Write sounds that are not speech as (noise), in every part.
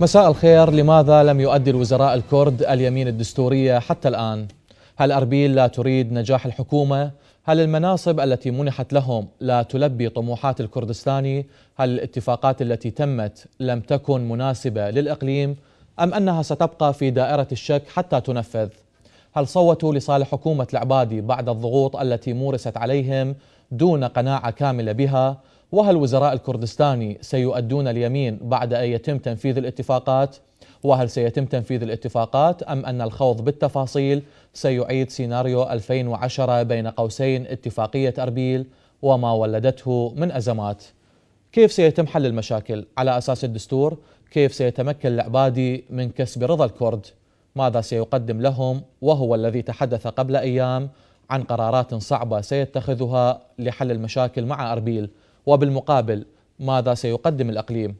مساء الخير لماذا لم يؤدي الوزراء الكرد اليمين الدستورية حتى الآن؟ هل أربيل لا تريد نجاح الحكومة؟ هل المناصب التي منحت لهم لا تلبي طموحات الكردستاني؟ هل الاتفاقات التي تمت لم تكن مناسبة للإقليم؟ أم أنها ستبقى في دائرة الشك حتى تنفذ؟ هل صوتوا لصالح حكومة العبادي بعد الضغوط التي مورست عليهم دون قناعة كاملة بها؟ وهل وزراء الكردستاني سيؤدون اليمين بعد أن يتم تنفيذ الاتفاقات؟ وهل سيتم تنفيذ الاتفاقات أم أن الخوض بالتفاصيل سيعيد سيناريو 2010 بين قوسين اتفاقية أربيل وما ولدته من أزمات؟ كيف سيتم حل المشاكل على أساس الدستور؟ كيف سيتمكن العبادي من كسب رضا الكرد؟ ماذا سيقدم لهم وهو الذي تحدث قبل أيام عن قرارات صعبة سيتخذها لحل المشاكل مع أربيل؟ وبالمقابل ماذا سيقدم الأقليم؟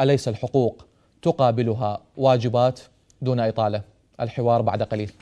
أليس الحقوق تقابلها واجبات دون إطالة؟ الحوار بعد قليل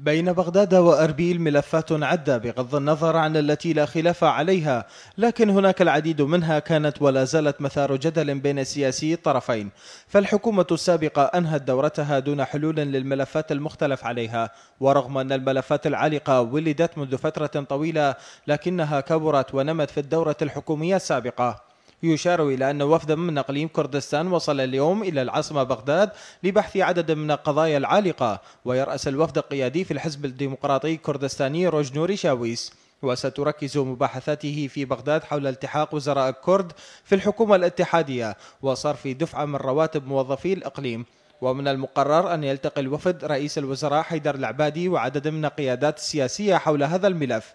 بين بغداد وأربيل ملفات عدة بغض النظر عن التي لا خلاف عليها لكن هناك العديد منها كانت ولا زالت مثار جدل بين سياسي الطرفين فالحكومة السابقة أنهت دورتها دون حلول للملفات المختلف عليها ورغم أن الملفات العالقة ولدت منذ فترة طويلة لكنها كبرت ونمت في الدورة الحكومية السابقة يشار إلى أن وفدا من أقليم كردستان وصل اليوم إلى العاصمة بغداد لبحث عدد من القضايا العالقة ويرأس الوفد القيادي في الحزب الديمقراطي الكردستاني روجنوري شاويس وستركز مباحثاته في بغداد حول التحاق وزراء الكرد في الحكومة الاتحادية وصرف دفعة من رواتب موظفي الإقليم ومن المقرر أن يلتقي الوفد رئيس الوزراء حيدر العبادي وعدد من القيادات السياسية حول هذا الملف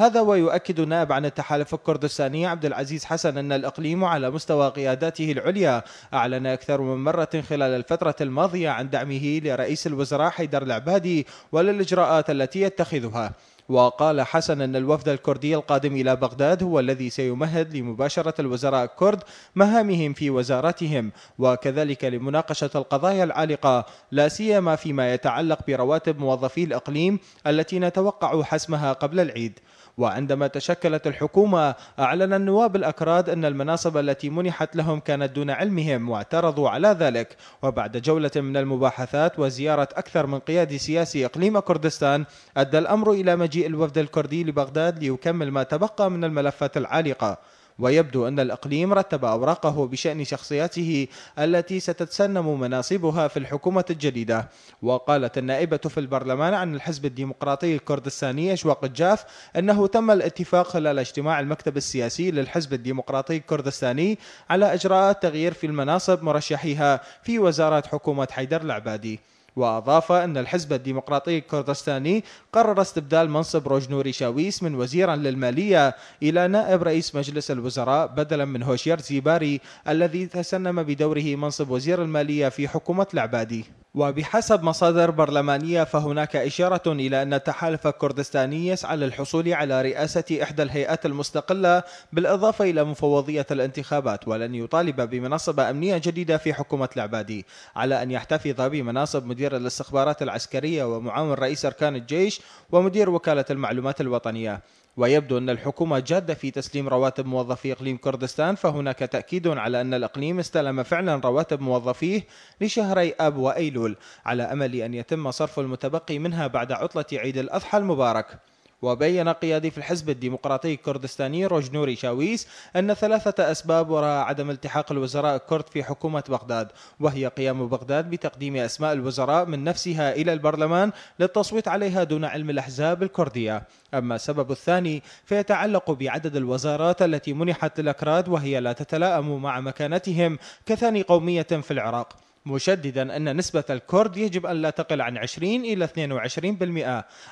هذا ويؤكد نائب عن التحالف الكردستاني عبد العزيز حسن أن الإقليم على مستوى قياداته العليا أعلن أكثر من مرة خلال الفترة الماضية عن دعمه لرئيس الوزراء حيدر العبادي وللإجراءات التي يتخذها وقال حسن أن الوفد الكردي القادم إلى بغداد هو الذي سيمهد لمباشرة الوزراء الكرد مهامهم في وزارتهم وكذلك لمناقشة القضايا العالقة لا سيما فيما يتعلق برواتب موظفي الإقليم التي نتوقع حسمها قبل العيد وعندما تشكلت الحكومة أعلن النواب الأكراد أن المناصب التي منحت لهم كانت دون علمهم واعترضوا على ذلك وبعد جولة من المباحثات وزيارة أكثر من قيادي سياسي إقليم كردستان أدى الأمر إلى مجيء الوفد الكردي لبغداد ليكمل ما تبقى من الملفات العالقة ويبدو أن الإقليم رتب أوراقه بشأن شخصياته التي ستتسنم مناصبها في الحكومة الجديدة وقالت النائبة في البرلمان عن الحزب الديمقراطي الكردستاني أشواق الجاف أنه تم الاتفاق خلال اجتماع المكتب السياسي للحزب الديمقراطي الكردستاني على إجراءات تغيير في المناصب مرشحيها في وزارة حكومة حيدر العبادي وأضاف أن الحزب الديمقراطي الكردستاني قرر استبدال منصب روجنوري شاويس من وزيرا للمالية إلى نائب رئيس مجلس الوزراء بدلا من هوشير زيباري الذي تسنم بدوره منصب وزير المالية في حكومة العبادي وبحسب مصادر برلمانية فهناك إشارة إلى أن التحالف الكردستاني يسعى للحصول على رئاسة إحدى الهيئات المستقلة بالإضافة إلى مفوضية الانتخابات ولن يطالب بمناصب أمنية جديدة في حكومة العبادي على أن يحتفظ بمناصب مدير الاستخبارات العسكرية ومعاون رئيس أركان الجيش ومدير وكالة المعلومات الوطنية ويبدو أن الحكومة جادة في تسليم رواتب موظفي إقليم كردستان فهناك تأكيد على أن الإقليم استلم فعلا رواتب موظفيه لشهري أب وأيلول على أمل أن يتم صرف المتبقي منها بعد عطلة عيد الأضحى المبارك وبين قيادي في الحزب الديمقراطي الكردستاني روجنوري شاويس أن ثلاثة أسباب وراء عدم التحاق الوزراء الكرد في حكومة بغداد وهي قيام بغداد بتقديم أسماء الوزراء من نفسها إلى البرلمان للتصويت عليها دون علم الأحزاب الكردية أما السبب الثاني فيتعلق بعدد الوزارات التي منحت للأكراد وهي لا تتلائم مع مكانتهم كثاني قومية في العراق مشددا أن نسبة الكرد يجب أن لا تقل عن 20 إلى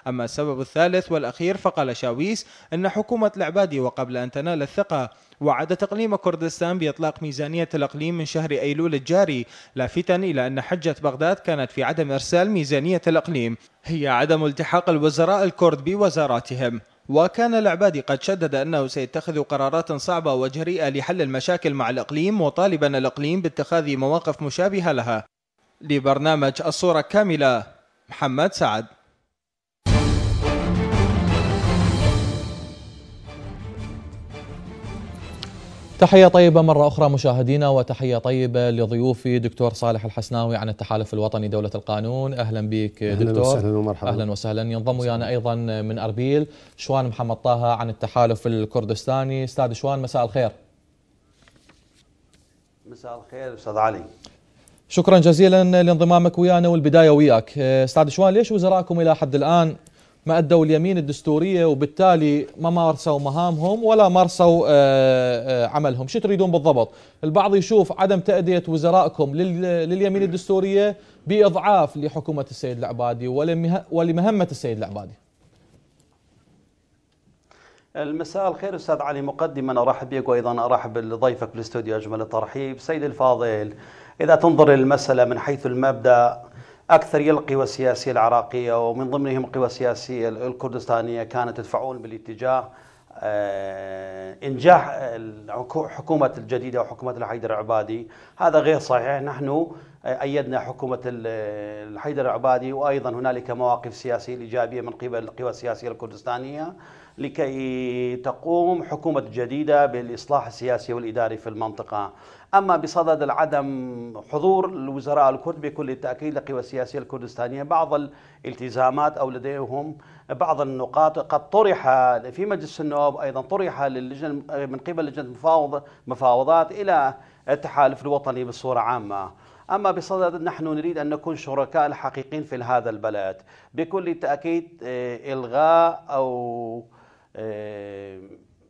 22% أما السبب الثالث والأخير فقال شاويس أن حكومة العبادي وقبل أن تنال الثقة وعد تقليم كردستان بإطلاق ميزانية الإقليم من شهر أيلول الجاري لافتا إلى أن حجة بغداد كانت في عدم إرسال ميزانية الإقليم هي عدم التحاق الوزراء الكرد بوزاراتهم وكان العبادي قد شدد أنه سيتخذ قرارات صعبة وجريئة لحل المشاكل مع الإقليم وطالبا الإقليم باتخاذ مواقف مشابهة لها لبرنامج الصورة كاملة محمد سعد تحية طيبة مرة أخرى مشاهدينا وتحية طيبة لضيوفي دكتور صالح الحسناوي عن التحالف الوطني دولة القانون أهلا بك دكتور أهلا وسهلا ومرحبا أهلا وسهلا ينضم ويانا أيضا من أربيل شوان محمد طه عن التحالف الكردستاني أستاذ شوان مساء الخير مساء الخير أستاذ علي شكرا جزيلا لانضمامك ويانا والبداية وياك أستاذ شوان ليش وزراءكم إلى حد الآن ما أدوا اليمين الدستورية وبالتالي ما مارسوا مهامهم ولا مارسوا آه، آه، عملهم شو تريدون بالضبط البعض يشوف عدم تأدية وزرائكم لليمين الدستورية بإضعاف لحكومة السيد العبادي ولمهمة السيد العبادي المساء الخير استاذ علي مقدما ارحب بك وايضا ارحب بضيفك بالاستوديو اجمل الترحيب سيد الفاضل اذا تنظر للمساله من حيث المبدا اكثر القوى السياسية العراقية ومن ضمنهم القوى السياسية الكردستانية كانت تدفعون بالاتجاه آه، إنجاح حكومة الجديدة وحكومة الحيدر العبادي هذا غير صحيح نحن أيدنا حكومة الحيدر العبادي وأيضا هنالك مواقف سياسية إيجابية من قبل القوى السياسية الكردستانية لكي تقوم حكومة جديدة بالإصلاح السياسي والإداري في المنطقة أما بصدد العدم حضور الوزراء الكرد بكل التأكيد للقوى السياسية الكردستانية بعض الالتزامات أو لديهم بعض النقاط قد طرح في مجلس النواب أيضا طرح للجنة من قبل لجنة مفاوضات إلى التحالف الوطني بصورة عامة أما بصدد نحن نريد أن نكون شركاء الحقيقين في هذا البلد بكل تأكيد آه، إلغاء أو آه،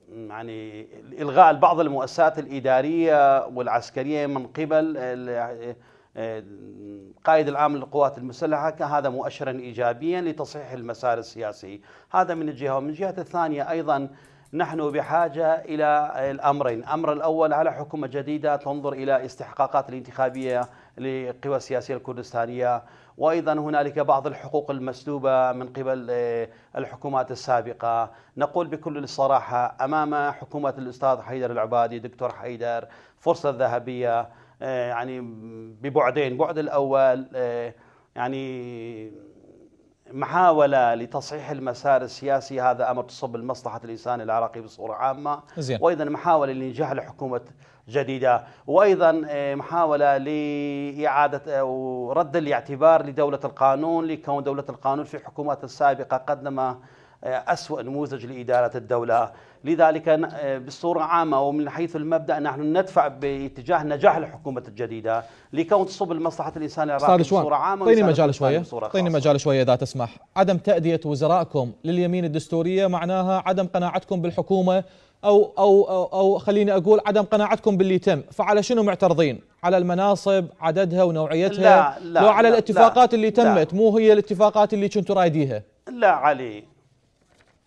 يعني إلغاء بعض المؤسسات الإدارية والعسكرية من قبل آه، قائد العام للقوات المسلحة كهذا مؤشرا إيجابيا لتصحيح المسار السياسي هذا من الجهة ومن الجهة الثانية أيضا نحن بحاجة إلى الأمرين الأمر الأول على حكومة جديدة تنظر إلى استحقاقات الانتخابية للقوى السياسية الكردستانية وأيضا هنالك بعض الحقوق المسلوبة من قبل آه، الحكومات السابقة نقول بكل الصراحة أمام حكومة الأستاذ حيدر العبادي دكتور حيدر فرصة ذهبية آه، يعني ببعدين بعد الأول آه، يعني محاولة لتصحيح المسار السياسي هذا أمر تصب لمصلحة الإنسان العراقي بصورة عامة زين. وأيضا محاولة لنجاح الحكومة جديدة وأيضا آه، محاولة لإعادة أو آه، رد الاعتبار لدولة القانون لكون دولة القانون في الحكومات السابقة قدم آه، أسوأ نموذج لإدارة الدولة لذلك آه، بصورة عامة ومن حيث المبدأ نحن ندفع باتجاه نجاح الحكومة الجديدة لكون تصب لمصلحة الإنسان العراقي بصورة عامة أعطيني مجال شوية أعطيني مجال شوية إذا تسمح عدم تأدية وزرائكم لليمين الدستورية معناها عدم قناعتكم بالحكومة أو, أو, أو, أو خليني أقول عدم قناعتكم باللي تم فعلى شنو معترضين على المناصب عددها ونوعيتها لا لا لو على لا الاتفاقات لا اللي تمت لا مو هي الاتفاقات اللي كنتوا رايديها لا علي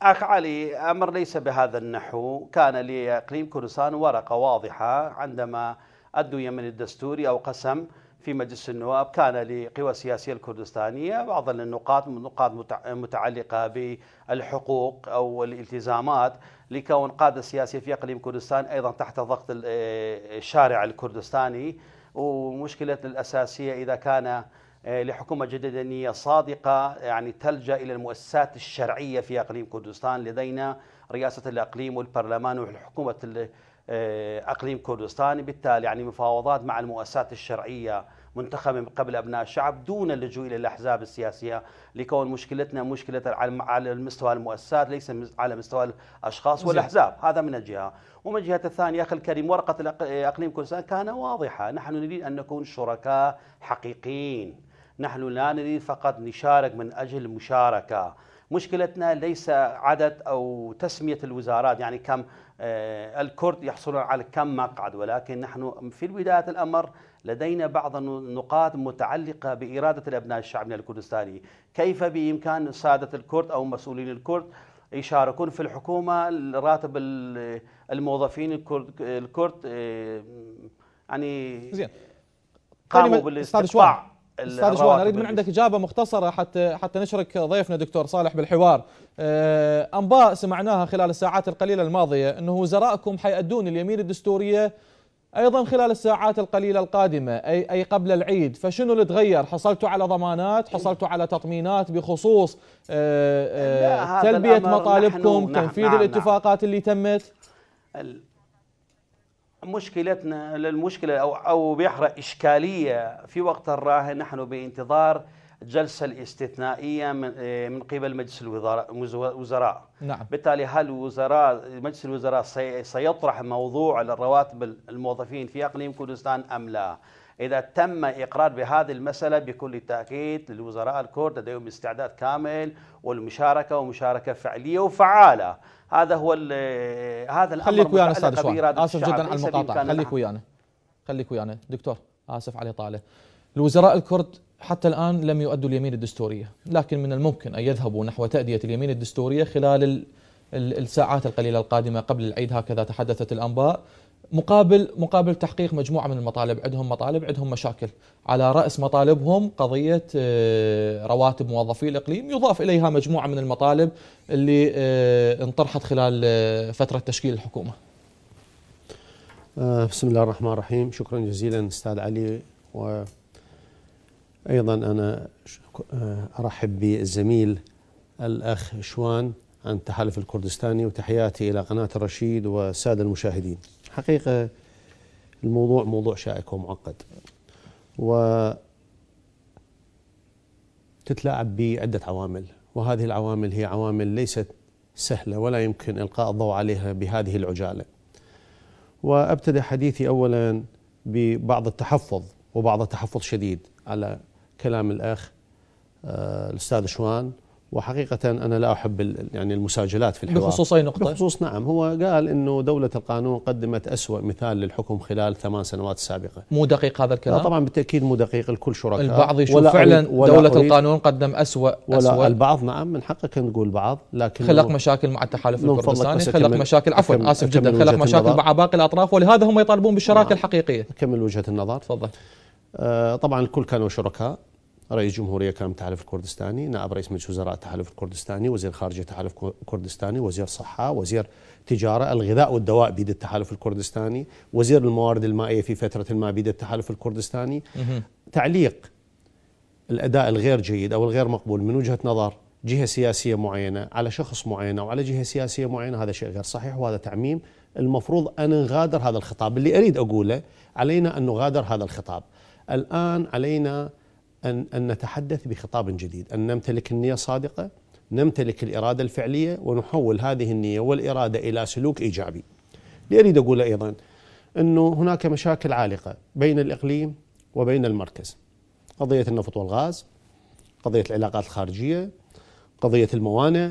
أخ علي أمر ليس بهذا النحو كان لإقليم كردستان ورقة واضحة عندما أدوا يمن الدستوري أو قسم في مجلس النواب كان لقوى السياسية الكردستانية بعض النقاط نقاط متعلقة بالحقوق أو الالتزامات لكون قادة سياسية في إقليم كردستان أيضا تحت ضغط آه، آه، الشارع الكردستاني ومشكلة الأساسية إذا كان آه، لحكومة جديدة صادقة يعني تلجأ إلى المؤسسات الشرعية في أقليم كردستان لدينا رئاسة الأقليم والبرلمان وحكومة آه، أقليم كردستان بالتالي يعني مفاوضات مع المؤسسات الشرعية منتخبة من قبل أبناء الشعب دون اللجوء إلى الأحزاب السياسية لكون مشكلتنا مشكلة على مستوى المؤسسات ليس على مستوى الأشخاص والأحزاب هذا من الجهة ومن الجهة الثانية أخي الكريم ورقة أقليم كردستان كان واضحة نحن نريد أن نكون شركاء حقيقيين نحن لا نريد فقط نشارك من أجل المشاركة مشكلتنا ليس عدد أو تسمية الوزارات يعني كم آه، الكرد يحصلون على كم مقعد ولكن نحن في بداية الأمر لدينا بعض النقاط متعلقة بإرادة الأبناء الشعبنا الكردستاني كيف بإمكان سادة الكرد أو مسؤولين الكرد يشاركون في الحكومة راتب الموظفين الكرد, الكرد آه، يعني زين قاموا بالاستقطاع استاذ جوان اريد من عندك اجابه مختصره حتى حتى نشرك ضيفنا دكتور صالح بالحوار آه، انباء سمعناها خلال الساعات القليله الماضيه انه وزرائكم حيأدون اليمين الدستوريه ايضا خلال الساعات القليله القادمه اي اي قبل العيد فشنو اللي تغير حصلتوا على ضمانات حصلتوا على تطمينات بخصوص آه، آه، تلبيه مطالبكم نعم، تنفيذ نعم, نعم. الاتفاقات نعم اللي تمت مشكلتنا المشكلة أو أو بيحرق إشكالية في وقت الراهن نحن بانتظار جلسة الاستثنائية من آه، من قبل مجلس الوزراء نعم. بالتالي هل الوزراء مجلس الوزراء سيطرح موضوع الرواتب الموظفين في أقليم كردستان أم لا؟ إذا تم إقرار بهذه المسألة بكل تأكيد للوزراء الكرد لديهم استعداد كامل والمشاركة ومشاركة فعلية وفعالة هذا هو هذا الامر خليك ويانا استاذ شوان اسف جدا على المقاطعه خليك ويانا خليك ويانا دكتور اسف على الاطاله الوزراء الكرد حتى الان لم يؤدوا اليمين الدستوريه لكن من الممكن ان يذهبوا نحو تاديه اليمين الدستوريه خلال الساعات القليله القادمه قبل العيد هكذا تحدثت الانباء مقابل مقابل تحقيق مجموعه من المطالب عندهم مطالب عندهم مشاكل على راس مطالبهم قضيه آه، رواتب موظفي الاقليم يضاف اليها مجموعه من المطالب اللي آه، انطرحت خلال آه، فتره تشكيل الحكومه بسم الله الرحمن الرحيم شكرا جزيلا استاذ علي وايضا انا ارحب بالزميل الاخ شوان أنت حلف الكردستاني وتحياتي إلى قناة الرشيد والسادة المشاهدين حقيقة الموضوع موضوع شائك ومعقد و تتلاعب بعدة عوامل وهذه العوامل هي عوامل ليست سهلة ولا يمكن إلقاء الضوء عليها بهذه العجالة وأبتدأ حديثي أولا ببعض التحفظ وبعض التحفظ شديد على كلام الأخ آه، الأستاذ شوان وحقيقة أنا لا أحب يعني المساجلات في الحوار بخصوص أي نقطة؟ بخصوص نعم هو قال أنه دولة القانون قدمت أسوأ مثال للحكم خلال ثمان سنوات السابقة مو دقيق هذا الكلام؟ طبعا بالتأكيد مو دقيق الكل شركاء البعض يشوف ولا فعلا ولا دولة أريد القانون قدم أسوأ ولا أسوأ البعض نعم من حقك نقول بعض لكن خلق مشاكل مع التحالف الكردستاني خلق مشاكل عفوا آسف جدا خلق مشاكل مع باقي الأطراف ولهذا هم يطالبون بالشراكة آه، الحقيقية أكمل وجهة النظر تفضل آه طبعا الكل كانوا شركاء رئيس جمهورية كان تحالف الكردستاني نائب رئيس مجلس وزراء تحالف الكردستاني وزير خارجية تحالف الكردستاني وزير صحة وزير تجارة الغذاء والدواء بيد التحالف الكردستاني وزير الموارد المائية في فترة ما بيد التحالف الكردستاني تعليق الأداء الغير جيد أو الغير مقبول من وجهة نظر جهة سياسية معينة على شخص معين أو على جهة سياسية معينة هذا شيء غير صحيح وهذا تعميم المفروض أن نغادر هذا الخطاب اللي أريد أقوله علينا أن نغادر هذا الخطاب الآن علينا أن, أن نتحدث بخطاب جديد أن نمتلك النية الصادقة نمتلك الإرادة الفعلية ونحول هذه النية والإرادة إلى سلوك إيجابي اللي أريد أقوله أيضا أنه هناك مشاكل عالقة بين الإقليم وبين المركز قضية النفط والغاز قضية العلاقات الخارجية قضية الموانئ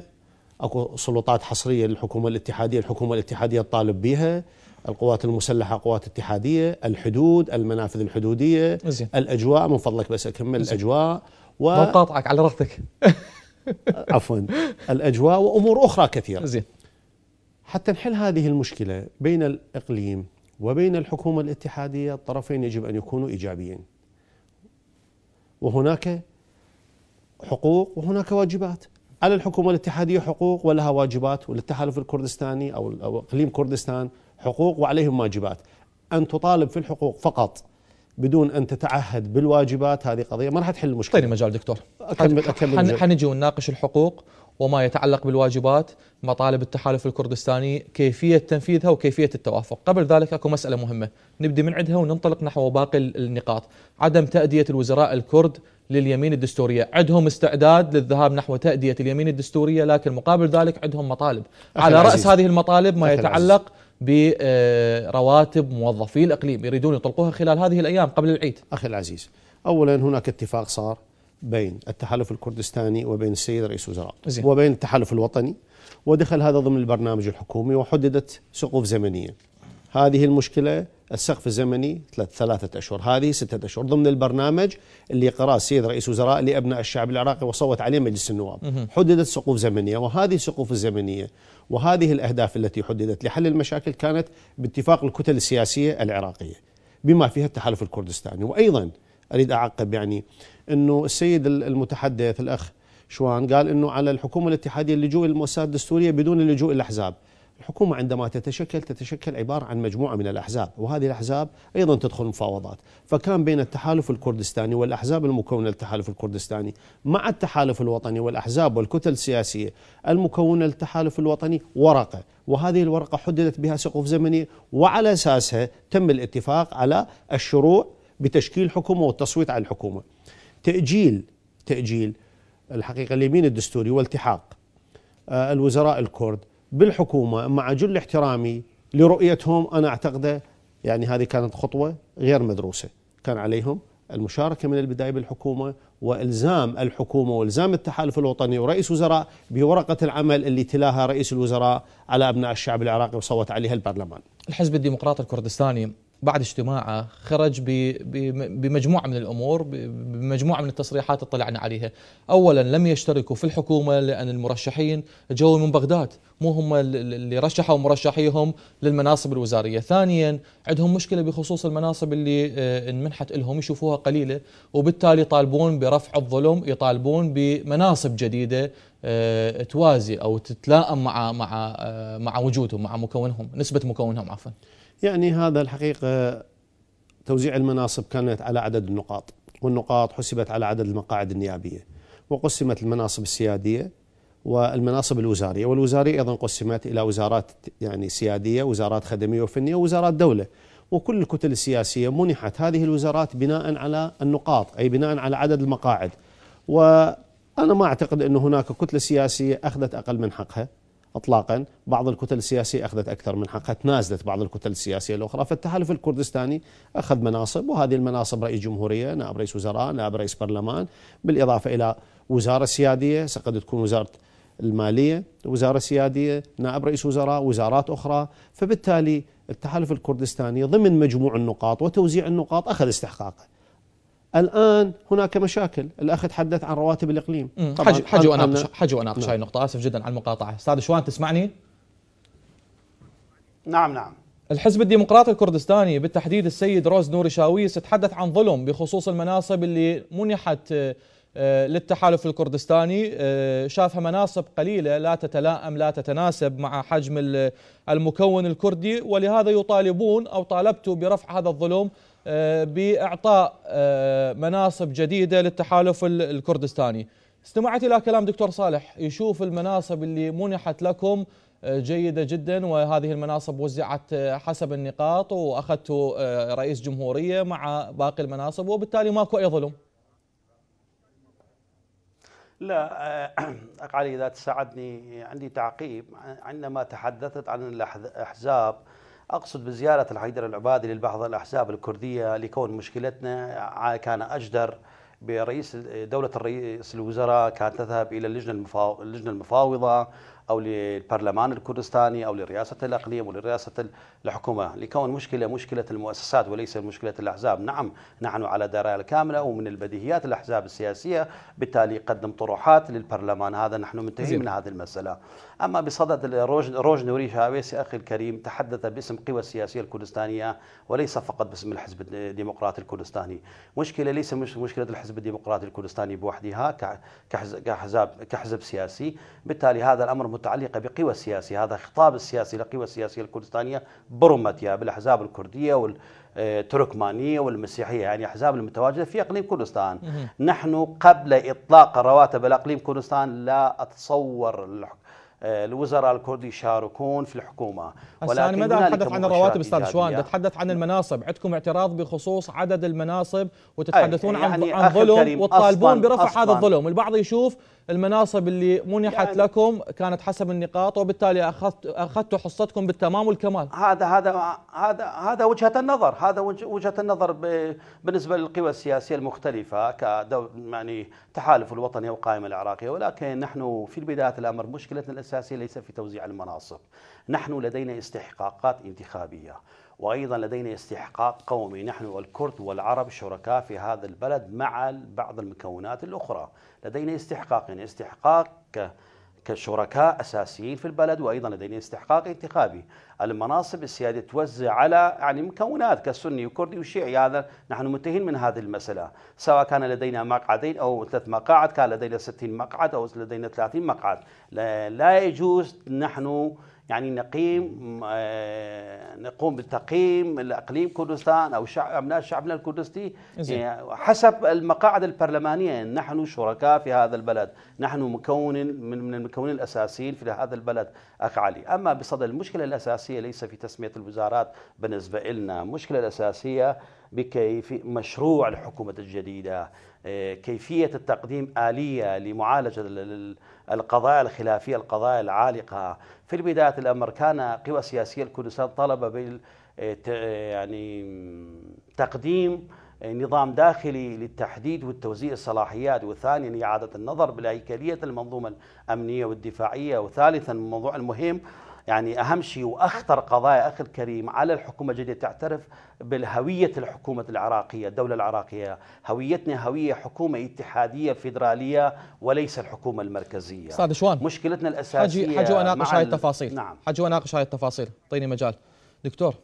اكو سلطات حصريه للحكومه الاتحاديه، الحكومه الاتحاديه تطالب بها، القوات المسلحه قوات اتحاديه الحدود المنافذ الحدوديه زين. الاجواء من فضلك بس اكمل زين. الاجواء و ما قاطعك على رغتك (laughs) عفوا الاجواء وامور اخرى كثيره زين حتى نحل هذه المشكله بين الاقليم وبين الحكومه الاتحاديه الطرفين يجب ان يكونوا ايجابيين وهناك حقوق وهناك واجبات على الحكومه الاتحاديه حقوق ولها واجبات والتحالف الكردستاني او اقليم كردستان حقوق وعليهم واجبات أن تطالب في الحقوق فقط بدون ان تتعهد بالواجبات هذه قضيه ما راح تحل المشكله. طيب مجال دكتور. اكمل اكمل حنجي ونناقش الحقوق وما يتعلق بالواجبات مطالب التحالف الكردستاني كيفيه تنفيذها وكيفيه التوافق، قبل ذلك اكو مساله مهمه نبدي من عندها وننطلق نحو باقي النقاط، عدم تاديه الوزراء الكرد لليمين الدستوريه، عندهم استعداد للذهاب نحو تاديه اليمين الدستوريه لكن مقابل ذلك عندهم مطالب، على راس هذه المطالب ما يتعلق عزيز. برواتب موظفي الإقليم يريدون يطلقوها خلال هذه الأيام قبل العيد أخي العزيز أولا هناك اتفاق صار بين التحالف الكردستاني وبين السيد رئيس الوزراء زي. وبين التحالف الوطني ودخل هذا ضمن البرنامج الحكومي وحددت سقوف زمنيه هذه المشكله السقف الزمني ثلاثة أشهر هذه ستة أشهر ضمن البرنامج اللي قرأ السيد رئيس وزراء لأبناء الشعب العراقي وصوت عليه مجلس النواب حددت سقوف زمنية وهذه السقوف الزمنية وهذه الأهداف التي حددت لحل المشاكل كانت باتفاق الكتل السياسية العراقية بما فيها التحالف الكردستاني وأيضا أريد أعقب يعني أنه السيد المتحدث الأخ شوان قال أنه على الحكومة الاتحادية اللجوء للمؤسسات الدستورية بدون اللجوء للأحزاب الحكومة عندما تتشكل تتشكل عبارة عن مجموعة من الأحزاب وهذه الأحزاب أيضا تدخل مفاوضات فكان بين التحالف الكردستاني والأحزاب المكونة للتحالف الكردستاني مع التحالف الوطني والأحزاب والكتل السياسية المكونة للتحالف الوطني ورقة وهذه الورقة حددت بها سقوف زمنية وعلى أساسها تم الاتفاق على الشروع بتشكيل حكومة والتصويت على الحكومة تأجيل تأجيل الحقيقة اليمين الدستوري والتحاق آه، الوزراء الكرد بالحكومه مع جل احترامي لرؤيتهم انا اعتقده يعني هذه كانت خطوه غير مدروسه، كان عليهم المشاركه من البدايه بالحكومه والزام الحكومه والزام التحالف الوطني ورئيس وزراء بورقه العمل اللي تلاها رئيس الوزراء على ابناء الشعب العراقي وصوت عليها البرلمان. الحزب الديمقراطي الكردستاني بعد اجتماعه خرج بمجموعه من الامور بمجموعه من التصريحات اطلعنا عليها، اولا لم يشتركوا في الحكومه لان المرشحين جو من بغداد، مو هم اللي رشحوا مرشحيهم للمناصب الوزاريه، ثانيا عندهم مشكله بخصوص المناصب اللي آه، انمنحت لهم يشوفوها قليله، وبالتالي يطالبون برفع الظلم، يطالبون بمناصب جديده آه، توازي او تتلائم مع مع آه، مع وجودهم مع مكونهم، نسبه مكونهم عفوا. يعني هذا الحقيقة توزيع المناصب كانت على عدد النقاط والنقاط حسبت على عدد المقاعد النيابية وقسمت المناصب السيادية والمناصب الوزارية والوزارية أيضا قسمت إلى وزارات يعني سيادية وزارات خدمية وفنية ووزارات دولة وكل الكتل السياسية منحت هذه الوزارات بناء على النقاط أي بناء على عدد المقاعد وأنا ما أعتقد أن هناك كتلة سياسية أخذت أقل من حقها اطلاقا بعض الكتل السياسيه اخذت اكثر من حقها تنازلت بعض الكتل السياسيه الاخرى فالتحالف الكردستاني اخذ مناصب وهذه المناصب رئيس جمهوريه نائب رئيس وزراء نائب رئيس برلمان بالاضافه الى وزاره سياديه سقد تكون وزاره الماليه وزاره سياديه نائب رئيس وزراء وزارات اخرى فبالتالي التحالف الكردستاني ضمن مجموع النقاط وتوزيع النقاط اخذ استحقاقه الان هناك مشاكل الاخ تحدث عن رواتب الاقليم حجي حجي اناقش حجي اناقش نعم. هاي النقطه اسف جدا على المقاطعه استاذ شوان تسمعني نعم نعم الحزب الديمقراطي الكردستاني بالتحديد السيد روز نوري شاويس تحدث عن ظلم بخصوص المناصب اللي منحت آه، آه، للتحالف الكردستاني آه، شافها مناصب قليلة لا تتلائم لا تتناسب مع حجم المكون الكردي ولهذا يطالبون أو طالبت برفع هذا الظلم آه، باعطاء آه، مناصب جديده للتحالف الكردستاني. استمعت الى كلام دكتور صالح يشوف المناصب اللي منحت لكم آه، جيده جدا وهذه المناصب وزعت حسب النقاط واخذتوا رئيس جمهوريه مع باقي المناصب وبالتالي ماكو اي ظلم. لا علي اذا تساعدني عندي تعقيب عندما تحدثت عن الاحزاب أقصد بزيارة الحيدر العبادي للبعض الأحزاب الكردية لكون مشكلتنا كان أجدر برئيس دولة الرئيس الوزراء كانت تذهب إلى اللجنة اللجنة المفاوضة أو للبرلمان الكردستاني أو لرئاسة الأقليم ولرئاسة الحكومة لكون مشكلة مشكلة المؤسسات وليس مشكلة الأحزاب نعم نحن على دراية كاملة ومن البديهيات الأحزاب السياسية بالتالي قدم طروحات للبرلمان هذا نحن منتهي من هذه المسألة أما بصدد روج, روج نوري شاويسي أخي الكريم تحدث باسم قوى السياسية الكردستانية وليس فقط باسم الحزب الديمقراطي الكردستاني مشكلة ليس مش مشكلة الحزب الديمقراطي الكردستاني بوحدها كحزب, كحزب سياسي بالتالي هذا الأمر متعلق بقوى السياسية هذا خطاب السياسي لقوى السياسية الكردستانية برمتها بالأحزاب الكردية وال آه، تركمانية والمسيحية يعني أحزاب المتواجدة في أقليم كردستان نحن قبل إطلاق رواتب الأقليم كردستان لا أتصور الوزراء الكرد يشاركون في الحكومه ولكن انا يعني ما اتحدث عن الرواتب استاذ شوان اتحدث عن المناصب عندكم اعتراض بخصوص عدد المناصب وتتحدثون يعني عن ظلم وتطالبون برفع أصلاً هذا الظلم البعض يشوف المناصب اللي منحت يعني لكم كانت حسب النقاط وبالتالي اخذت اخذتوا حصتكم بالتمام والكمال هذا هذا هذا هذا وجهه النظر هذا وجهه النظر بالنسبه للقوى السياسيه المختلفه ك يعني تحالف الوطني والقائمه العراقيه ولكن نحن في بدايه الامر مشكلتنا الاساسيه ليس في توزيع المناصب نحن لدينا استحقاقات انتخابيه وأيضا لدينا استحقاق قومي نحن والكرد والعرب شركاء في هذا البلد مع بعض المكونات الأخرى لدينا استحقاق يعني استحقاق كشركاء أساسيين في البلد وأيضا لدينا استحقاق انتخابي المناصب السيادية توزع على يعني مكونات كالسني والكردي والشيعي هذا نحن منتهين من هذه المسألة سواء كان لدينا مقعدين أو ثلاث مقاعد كان لدينا 60 مقعد أو لدينا 30 مقعد لا يجوز نحن يعني نقيم آه، نقوم بتقييم الاقليم كردستان او شعب ابناء شعبنا الكردستي آه، حسب المقاعد البرلمانيه نحن شركاء في هذا البلد، نحن مكون من المكونين الاساسيين في هذا البلد اخ علي، اما بصدد المشكله الاساسيه ليس في تسميه الوزارات بالنسبه لنا، المشكله الاساسيه بكيف مشروع الحكومة الجديدة آه، كيفية التقديم آلية لمعالجة القضايا الخلافية القضايا العالقة في البداية الأمر كان قوى سياسية الكردستان طلب بال آه، آه، يعني تقديم نظام داخلي للتحديد والتوزيع الصلاحيات وثانيا إعادة النظر بالهيكلية المنظومة الأمنية والدفاعية وثالثا الموضوع المهم يعني أهم شيء وأخطر قضايا أخي الكريم على الحكومة الجديدة تعترف بالهوية الحكومة العراقية الدولة العراقية هويتنا هوية حكومة اتحادية فيدرالية وليس الحكومة المركزية أستاذ شوان مشكلتنا الأساسية حجي, نعم. حجي أناقش هاي التفاصيل نعم حجي أناقش هاي التفاصيل اعطيني مجال دكتور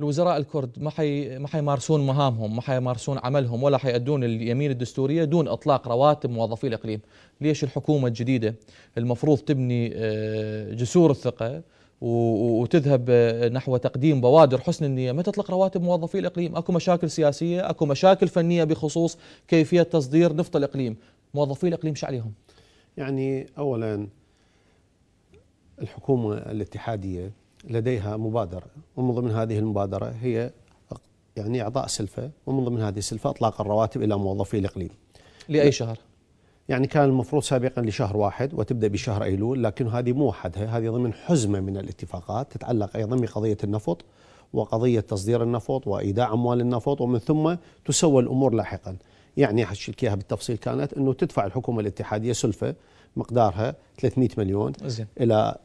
الوزراء الكرد ما حي ما حيمارسون مهامهم، ما حيمارسون عملهم ولا حيأدون اليمين الدستوريه دون اطلاق رواتب موظفي الاقليم، ليش الحكومه الجديده المفروض تبني آه، جسور الثقه وتذهب آه، نحو تقديم بوادر حسن النية متى تطلق رواتب موظفي الإقليم أكو مشاكل سياسية أكو مشاكل فنية بخصوص كيفية تصدير نفط الإقليم موظفي الإقليم شو عليهم؟ يعني أولا الحكومة الاتحادية لديها مبادرة ومن ضمن هذه المبادرة هي يعني إعطاء سلفة ومن ضمن هذه السلفة إطلاق الرواتب إلى موظفي الإقليم لأي شهر؟ يعني كان المفروض سابقا لشهر واحد وتبدا بشهر ايلول لكن هذه مو وحدها هذه ضمن حزمه من الاتفاقات تتعلق ايضا بقضيه النفط وقضيه تصدير النفط وايداع اموال النفط ومن ثم تسوى الامور لاحقا يعني احكي اياها بالتفصيل كانت انه تدفع الحكومه الاتحاديه سلفه مقدارها 300 مليون زين. الى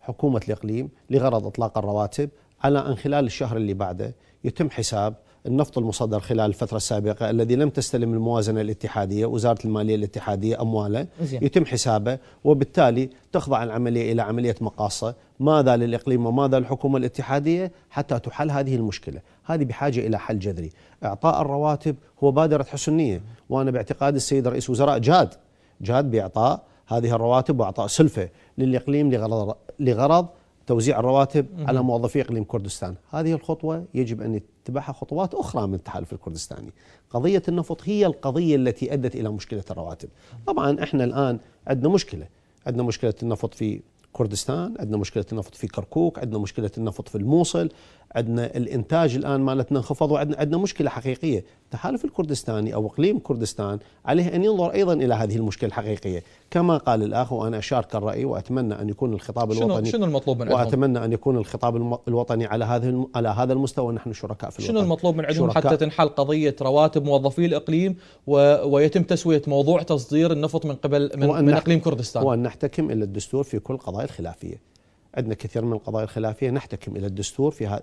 حكومه الاقليم لغرض اطلاق الرواتب على ان خلال الشهر اللي بعده يتم حساب النفط المصدر خلال الفترة السابقة الذي لم تستلم الموازنة الاتحادية وزارة المالية الاتحادية أمواله زين. يتم حسابه وبالتالي تخضع العملية إلى عملية مقاصة ماذا للإقليم وماذا للحكومة الاتحادية حتى تحل هذه المشكلة هذه بحاجة إلى حل جذري إعطاء الرواتب هو بادرة حسنية وأنا باعتقاد السيد رئيس وزراء جاد جاد بإعطاء هذه الرواتب وإعطاء سلفة للإقليم لغرض, لغرض توزيع الرواتب على موظفي اقليم كردستان، هذه الخطوه يجب ان يتبعها خطوات اخرى من التحالف الكردستاني. قضيه النفط هي القضيه التي ادت الى مشكله الرواتب. طبعا احنا الان عندنا مشكله، عندنا مشكله النفط في كردستان، عندنا مشكله النفط في كركوك، عندنا مشكله النفط في الموصل، عندنا الانتاج الان مالتنا انخفض وعندنا عندنا مشكله حقيقيه، التحالف الكردستاني او اقليم كردستان عليه ان ينظر ايضا الى هذه المشكله الحقيقيه، كما قال الاخ وانا اشارك الراي واتمنى ان يكون الخطاب الوطني شنو المطلوب من واتمنى ان يكون الخطاب الوطني على هذا على هذا المستوى نحن شركاء في الوطن شنو المطلوب من عندهم حتى تنحل قضيه رواتب موظفي الاقليم و... ويتم تسويه موضوع تصدير النفط من قبل من, من اقليم كردستان؟ وان نحتكم الى الدستور في كل قضايا الخلافيه. عندنا كثير من القضايا الخلافيه نحتكم الى الدستور في هذا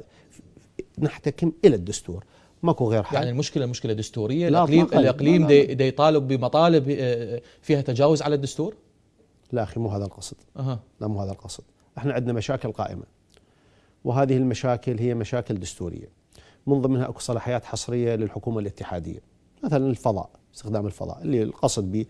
نحتكم الى الدستور ماكو غير حل يعني المشكله مشكله دستوريه لا الاقليم طبعاً. الاقليم لا لا دي, دي يطالب بمطالب آه، فيها تجاوز على الدستور لا اخي مو هذا القصد أه. لا مو هذا القصد احنا عندنا مشاكل قائمه وهذه المشاكل هي مشاكل دستوريه من ضمنها اكو صلاحيات حصريه للحكومه الاتحاديه مثلا الفضاء استخدام الفضاء اللي القصد به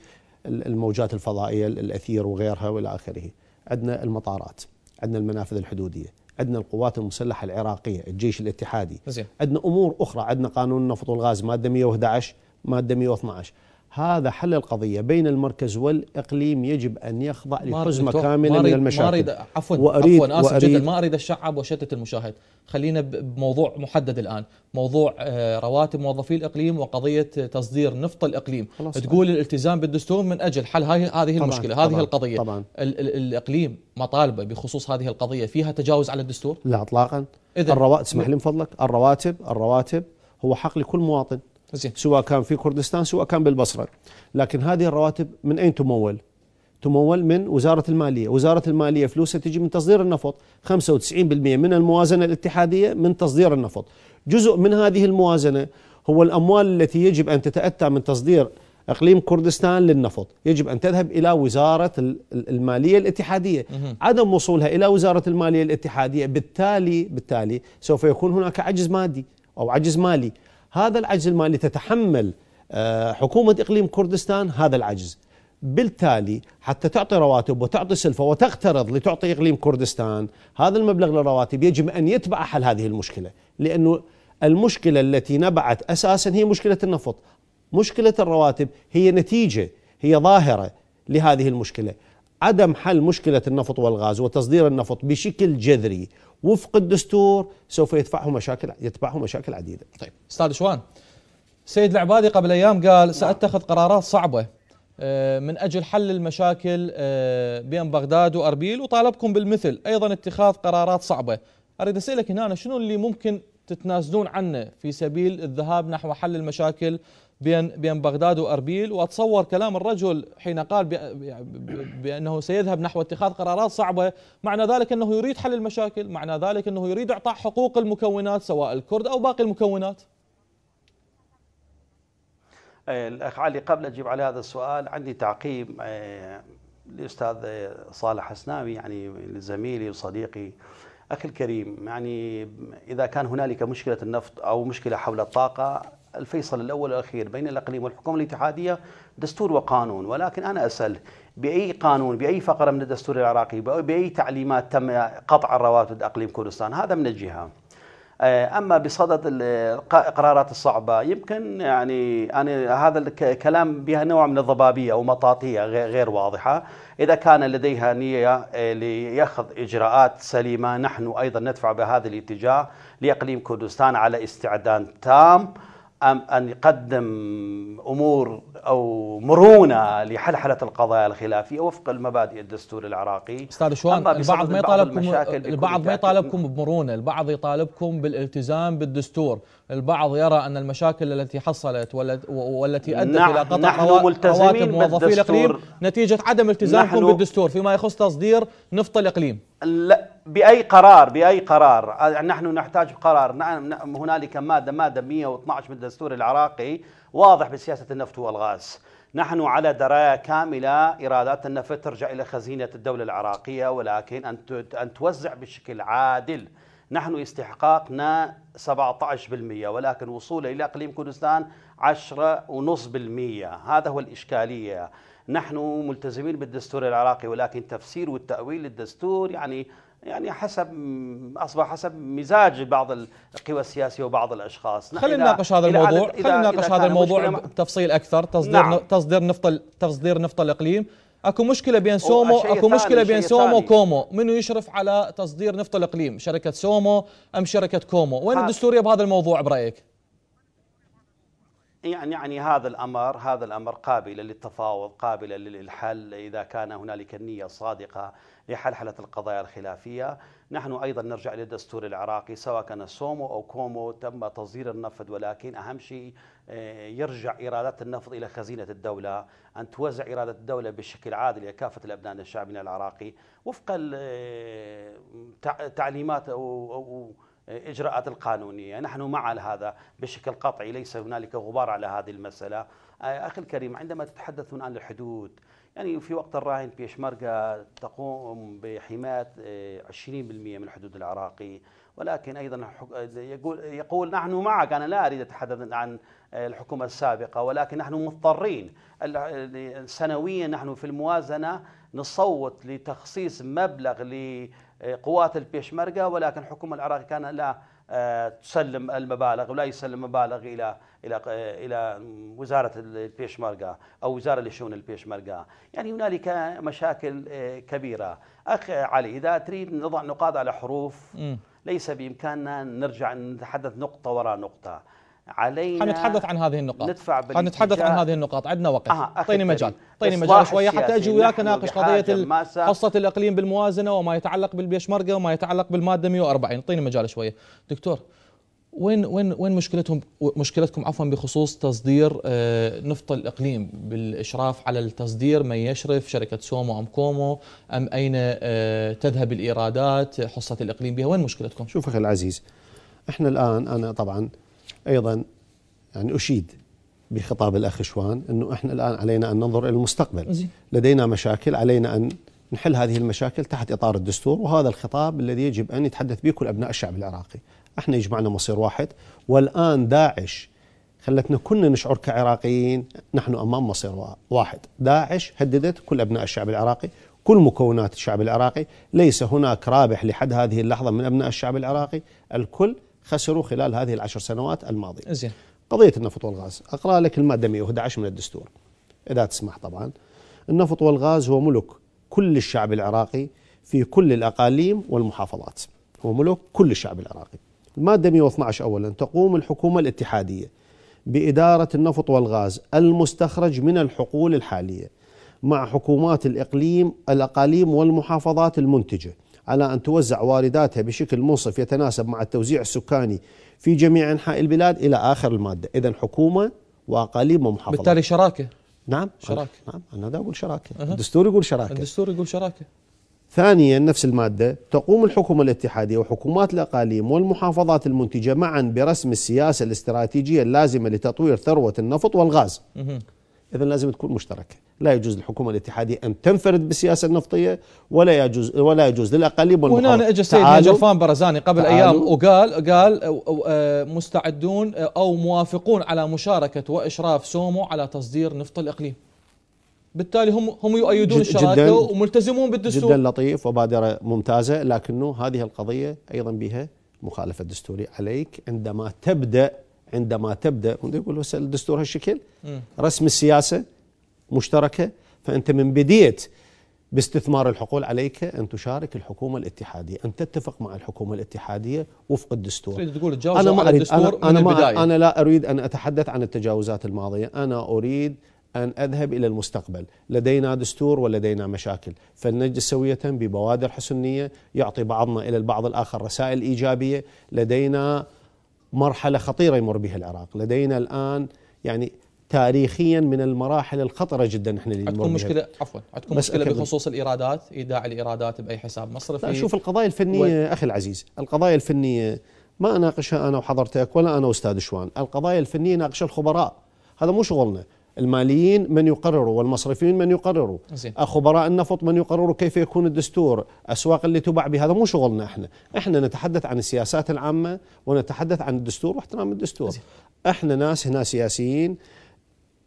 الموجات الفضائيه الاثير وغيرها والى اخره عندنا المطارات عندنا المنافذ الحدودية عندنا القوات المسلحة العراقية الجيش الاتحادي عندنا أمور أخرى عندنا قانون النفط والغاز مادة 111 مادة 112 هذا حل القضية بين المركز والإقليم يجب أن يخضع لحزمة كاملة من المشاكل ما أريد عفوا وأريد عفوا آسف جدا ما أريد الشعب وشتت المشاهد خلينا بموضوع محدد الآن موضوع آه، رواتب موظفي الإقليم وقضية تصدير نفط الإقليم تقول طبعا. الالتزام بالدستور من أجل حل هذه طبعاً المشكلة هذه طبعاً القضية طبعاً ال ال الإقليم مطالبة بخصوص هذه القضية فيها تجاوز على الدستور؟ لا إطلاقا الرواتب اسمح لي من فضلك الرواتب الرواتب هو حق لكل مواطن زين. سواء كان في كردستان سواء كان بالبصرة لكن هذه الرواتب من أين تمول تمول من وزارة المالية وزارة المالية فلوسها تجي من تصدير النفط 95% من الموازنة الاتحادية من تصدير النفط جزء من هذه الموازنة هو الأموال التي يجب أن تتأتى من تصدير اقليم كردستان للنفط يجب ان تذهب الى وزاره الماليه الاتحاديه عدم وصولها الى وزاره الماليه الاتحاديه بالتالي بالتالي سوف يكون هناك عجز مادي او عجز مالي هذا العجز المالي تتحمل آه، حكومة إقليم كردستان هذا العجز بالتالي حتى تعطي رواتب وتعطي سلفة وتقترض لتعطي إقليم كردستان هذا المبلغ للرواتب يجب أن يتبع حل هذه المشكلة لأنه المشكلة التي نبعت أساسا هي مشكلة النفط مشكلة الرواتب هي نتيجة هي ظاهرة لهذه المشكلة عدم حل مشكلة النفط والغاز وتصدير النفط بشكل جذري وفق الدستور سوف يدفعه مشاكل يتبعه مشاكل عديده. طيب استاذ شوان سيد العبادي قبل ايام قال نعم. ساتخذ قرارات صعبه آه، من اجل حل المشاكل آه، بين بغداد واربيل وطالبكم بالمثل ايضا اتخاذ قرارات صعبه. اريد اسالك هنا شنو اللي ممكن تتنازلون عنه في سبيل الذهاب نحو حل المشاكل بين بين بغداد واربيل واتصور كلام الرجل حين قال بانه سيذهب نحو اتخاذ قرارات صعبه معنى ذلك انه يريد حل المشاكل معنى ذلك انه يريد اعطاء حقوق المكونات سواء الكرد او باقي المكونات إيه، الاخ علي قبل اجيب على هذا السؤال عندي تعقيب الاستاذ إيه، صالح حسناوي يعني زميلي وصديقي اخي الكريم يعني اذا كان هنالك مشكله النفط او مشكله حول الطاقه الفيصل الأول والأخير بين الإقليم والحكومة الاتحادية دستور وقانون ولكن أنا أسأل بأي قانون بأي فقرة من الدستور العراقي بأي تعليمات تم قطع الرواتب إقليم كردستان هذا من الجهة آه، اما بصدد القرارات الصعبه يمكن يعني انا هذا الكلام بها نوع من الضبابيه او مطاطيه غير واضحه، اذا كان لديها نيه آه، ليأخذ اجراءات سليمه نحن ايضا ندفع بهذا الاتجاه لاقليم كردستان على استعداد تام أن يقدم أمور أو مرونة لحلحلة القضايا الخلافية وفق المبادئ الدستور العراقي أستاذ شوان البعض ما يطالبكم البعض ما يطالبكم بمرونة البعض يطالبكم بالالتزام بالدستور البعض يرى أن المشاكل التي حصلت والتي أدت نعم إلى قطع رواتب موظفي الإقليم نتيجة عدم التزامكم بالدستور فيما يخص تصدير نفط الإقليم لا بأي قرار بأي قرار نحن نحتاج قرار نعم، نعم، هنالك مادة مادة 112 من الدستور العراقي واضح بسياسة النفط والغاز نحن على درايه كامله ايرادات النفط ترجع الى خزينه الدوله العراقيه ولكن ان توزع بشكل عادل نحن استحقاقنا 17% ولكن وصوله إلى إقليم كردستان 10.5% هذا هو الإشكالية نحن ملتزمين بالدستور العراقي ولكن تفسير والتأويل للدستور يعني يعني حسب اصبح حسب مزاج بعض القوى السياسيه وبعض الاشخاص خلينا نناقش هذا الموضوع خلينا نناقش هذا الموضوع بتفصيل اكثر تصدير نعم. تصدير نفط تصدير نفط الاقليم اكو مشكله بين سومو اكو مشكله بين سومو وكومو منو يشرف على تصدير نفط الاقليم شركه سومو ام شركه كومو وين الدستوريه بهذا الموضوع برايك يعني يعني هذا الامر هذا الامر قابل للتفاوض قابل للحل اذا كان هنالك النيه الصادقه لحلحله القضايا الخلافيه نحن أيضا نرجع للدستور العراقي سواء كان سومو أو كومو تم تصدير النفط ولكن أهم شيء آه، يرجع إيرادات النفط إلى خزينة الدولة أن توزع إيرادات الدولة بشكل عادل لكافة الأبناء الشعبنا العراقي وفق التعليمات آه، أو آه، اجراءات القانونيه، نحن مع هذا بشكل قطعي، ليس هنالك غبار على هذه المساله. اخي الكريم عندما تتحدثون عن الحدود يعني في وقت الراهن بيشمركة تقوم بحماية 20% آه، من الحدود العراقي ولكن أيضا يقول, يقول نحن معك أنا لا أريد أتحدث عن آه، الحكومة السابقة ولكن نحن مضطرين سنويا نحن في الموازنة نصوت لتخصيص مبلغ لقوات البيشمركة ولكن الحكومة العراقية كان لا تسلم المبالغ ولا يسلم مبالغ الى الى الى وزاره البيشمركا او وزاره لشؤون البيشمركا، يعني هنالك مشاكل آه، كبيره. اخ علي اذا تريد نضع نقاط على حروف ليس بامكاننا نرجع نتحدث نقطه وراء نقطه. علينا حنتحدث عن هذه النقاط ندفع حنتحدث عن هذه النقاط عندنا وقت اعطيني مجال اعطيني مجال شويه حتى اجي وياك اناقش قضيه قصه الاقليم بالموازنه وما يتعلق بالبيشمركه وما يتعلق بالماده 140 اعطيني مجال شويه دكتور وين وين وين مشكلتهم مشكلتكم عفوا بخصوص تصدير آه، نفط الاقليم بالاشراف على التصدير من يشرف شركه سومو ام كومو ام اين آه، تذهب الايرادات حصه الاقليم بها وين مشكلتكم؟ شوف اخي العزيز احنا الان انا طبعا أيضا يعني أشيد بخطاب الأخ شوان أنه إحنا الآن علينا أن ننظر إلى المستقبل لدينا مشاكل علينا أن نحل هذه المشاكل تحت إطار الدستور وهذا الخطاب الذي يجب أن يتحدث به كل أبناء الشعب العراقي احنا يجمعنا مصير واحد والآن داعش خلتنا كلنا نشعر كعراقيين نحن أمام مصير واحد داعش هددت كل أبناء الشعب العراقي كل مكونات الشعب العراقي ليس هناك رابح لحد هذه اللحظة من أبناء الشعب العراقي الكل خسروا خلال هذه العشر سنوات الماضية زين قضية النفط والغاز أقرأ لك المادة 111 من الدستور إذا تسمح طبعا النفط والغاز هو ملك كل الشعب العراقي في كل الأقاليم والمحافظات هو ملك كل الشعب العراقي المادة 112 أولا تقوم الحكومة الاتحادية بإدارة النفط والغاز المستخرج من الحقول الحالية مع حكومات الإقليم الأقاليم والمحافظات المنتجة على أن توزع وارداتها بشكل منصف يتناسب مع التوزيع السكاني في جميع أنحاء البلاد إلى آخر المادة إذا حكومة وأقاليم ومحافظة بالتالي شراكة نعم شراكة نعم أنا دا أقول شراكة أه. الدستور يقول شراكة الدستور يقول شراكة ثانيا نفس المادة تقوم الحكومة الاتحادية وحكومات الأقاليم والمحافظات المنتجة معا برسم السياسة الاستراتيجية اللازمة لتطوير ثروة النفط والغاز إذا لازم تكون مشتركة لا يجوز للحكومة الاتحادية أن تنفرد بالسياسة النفطية ولا يجوز ولا يجوز للأقاليم وهنا أجى السيد نجفان برزاني قبل أيام وقال قال آه، آه، مستعدون آه، أو موافقون على مشاركة وإشراف سومو على تصدير نفط الإقليم بالتالي هم هم يؤيدون الشراكه وملتزمون بالدستور جدا لطيف وبادره ممتازه لكنه هذه القضيه ايضا بها مخالفه دستوريه عليك عندما تبدا عندما تبدا يقول الدستور هالشكل رسم السياسه مشتركه فانت من بديت باستثمار الحقول عليك ان تشارك الحكومه الاتحاديه، ان تتفق مع الحكومه الاتحاديه وفق الدستور. تريد تقول تجاوز أنا ما أريد الدستور أنا, أنا, من البداية. أنا لا اريد ان اتحدث عن التجاوزات الماضيه، انا اريد ان اذهب الى المستقبل، لدينا دستور ولدينا مشاكل، فلنجلس سويه ببوادر حسنيه، يعطي بعضنا الى البعض الاخر رسائل ايجابيه، لدينا مرحله خطيره يمر بها العراق لدينا الان يعني تاريخيا من المراحل الخطرة جدا احنا اللي عندكم مشكلة عفوا عندكم مشكلة بخصوص الايرادات ايداع الايرادات باي حساب مصرفي لا شوف القضايا الفنية و... اخي العزيز القضايا الفنية ما اناقشها انا وحضرتك ولا انا واستاذ شوان القضايا الفنية ناقشها الخبراء هذا مو شغلنا الماليين من يقرروا والمصرفيين من يقرروا زين. خبراء النفط من يقرروا كيف يكون الدستور أسواق اللي تباع بهذا مو شغلنا احنا احنا نتحدث عن السياسات العامة ونتحدث عن الدستور واحترام الدستور زين. احنا ناس هنا سياسيين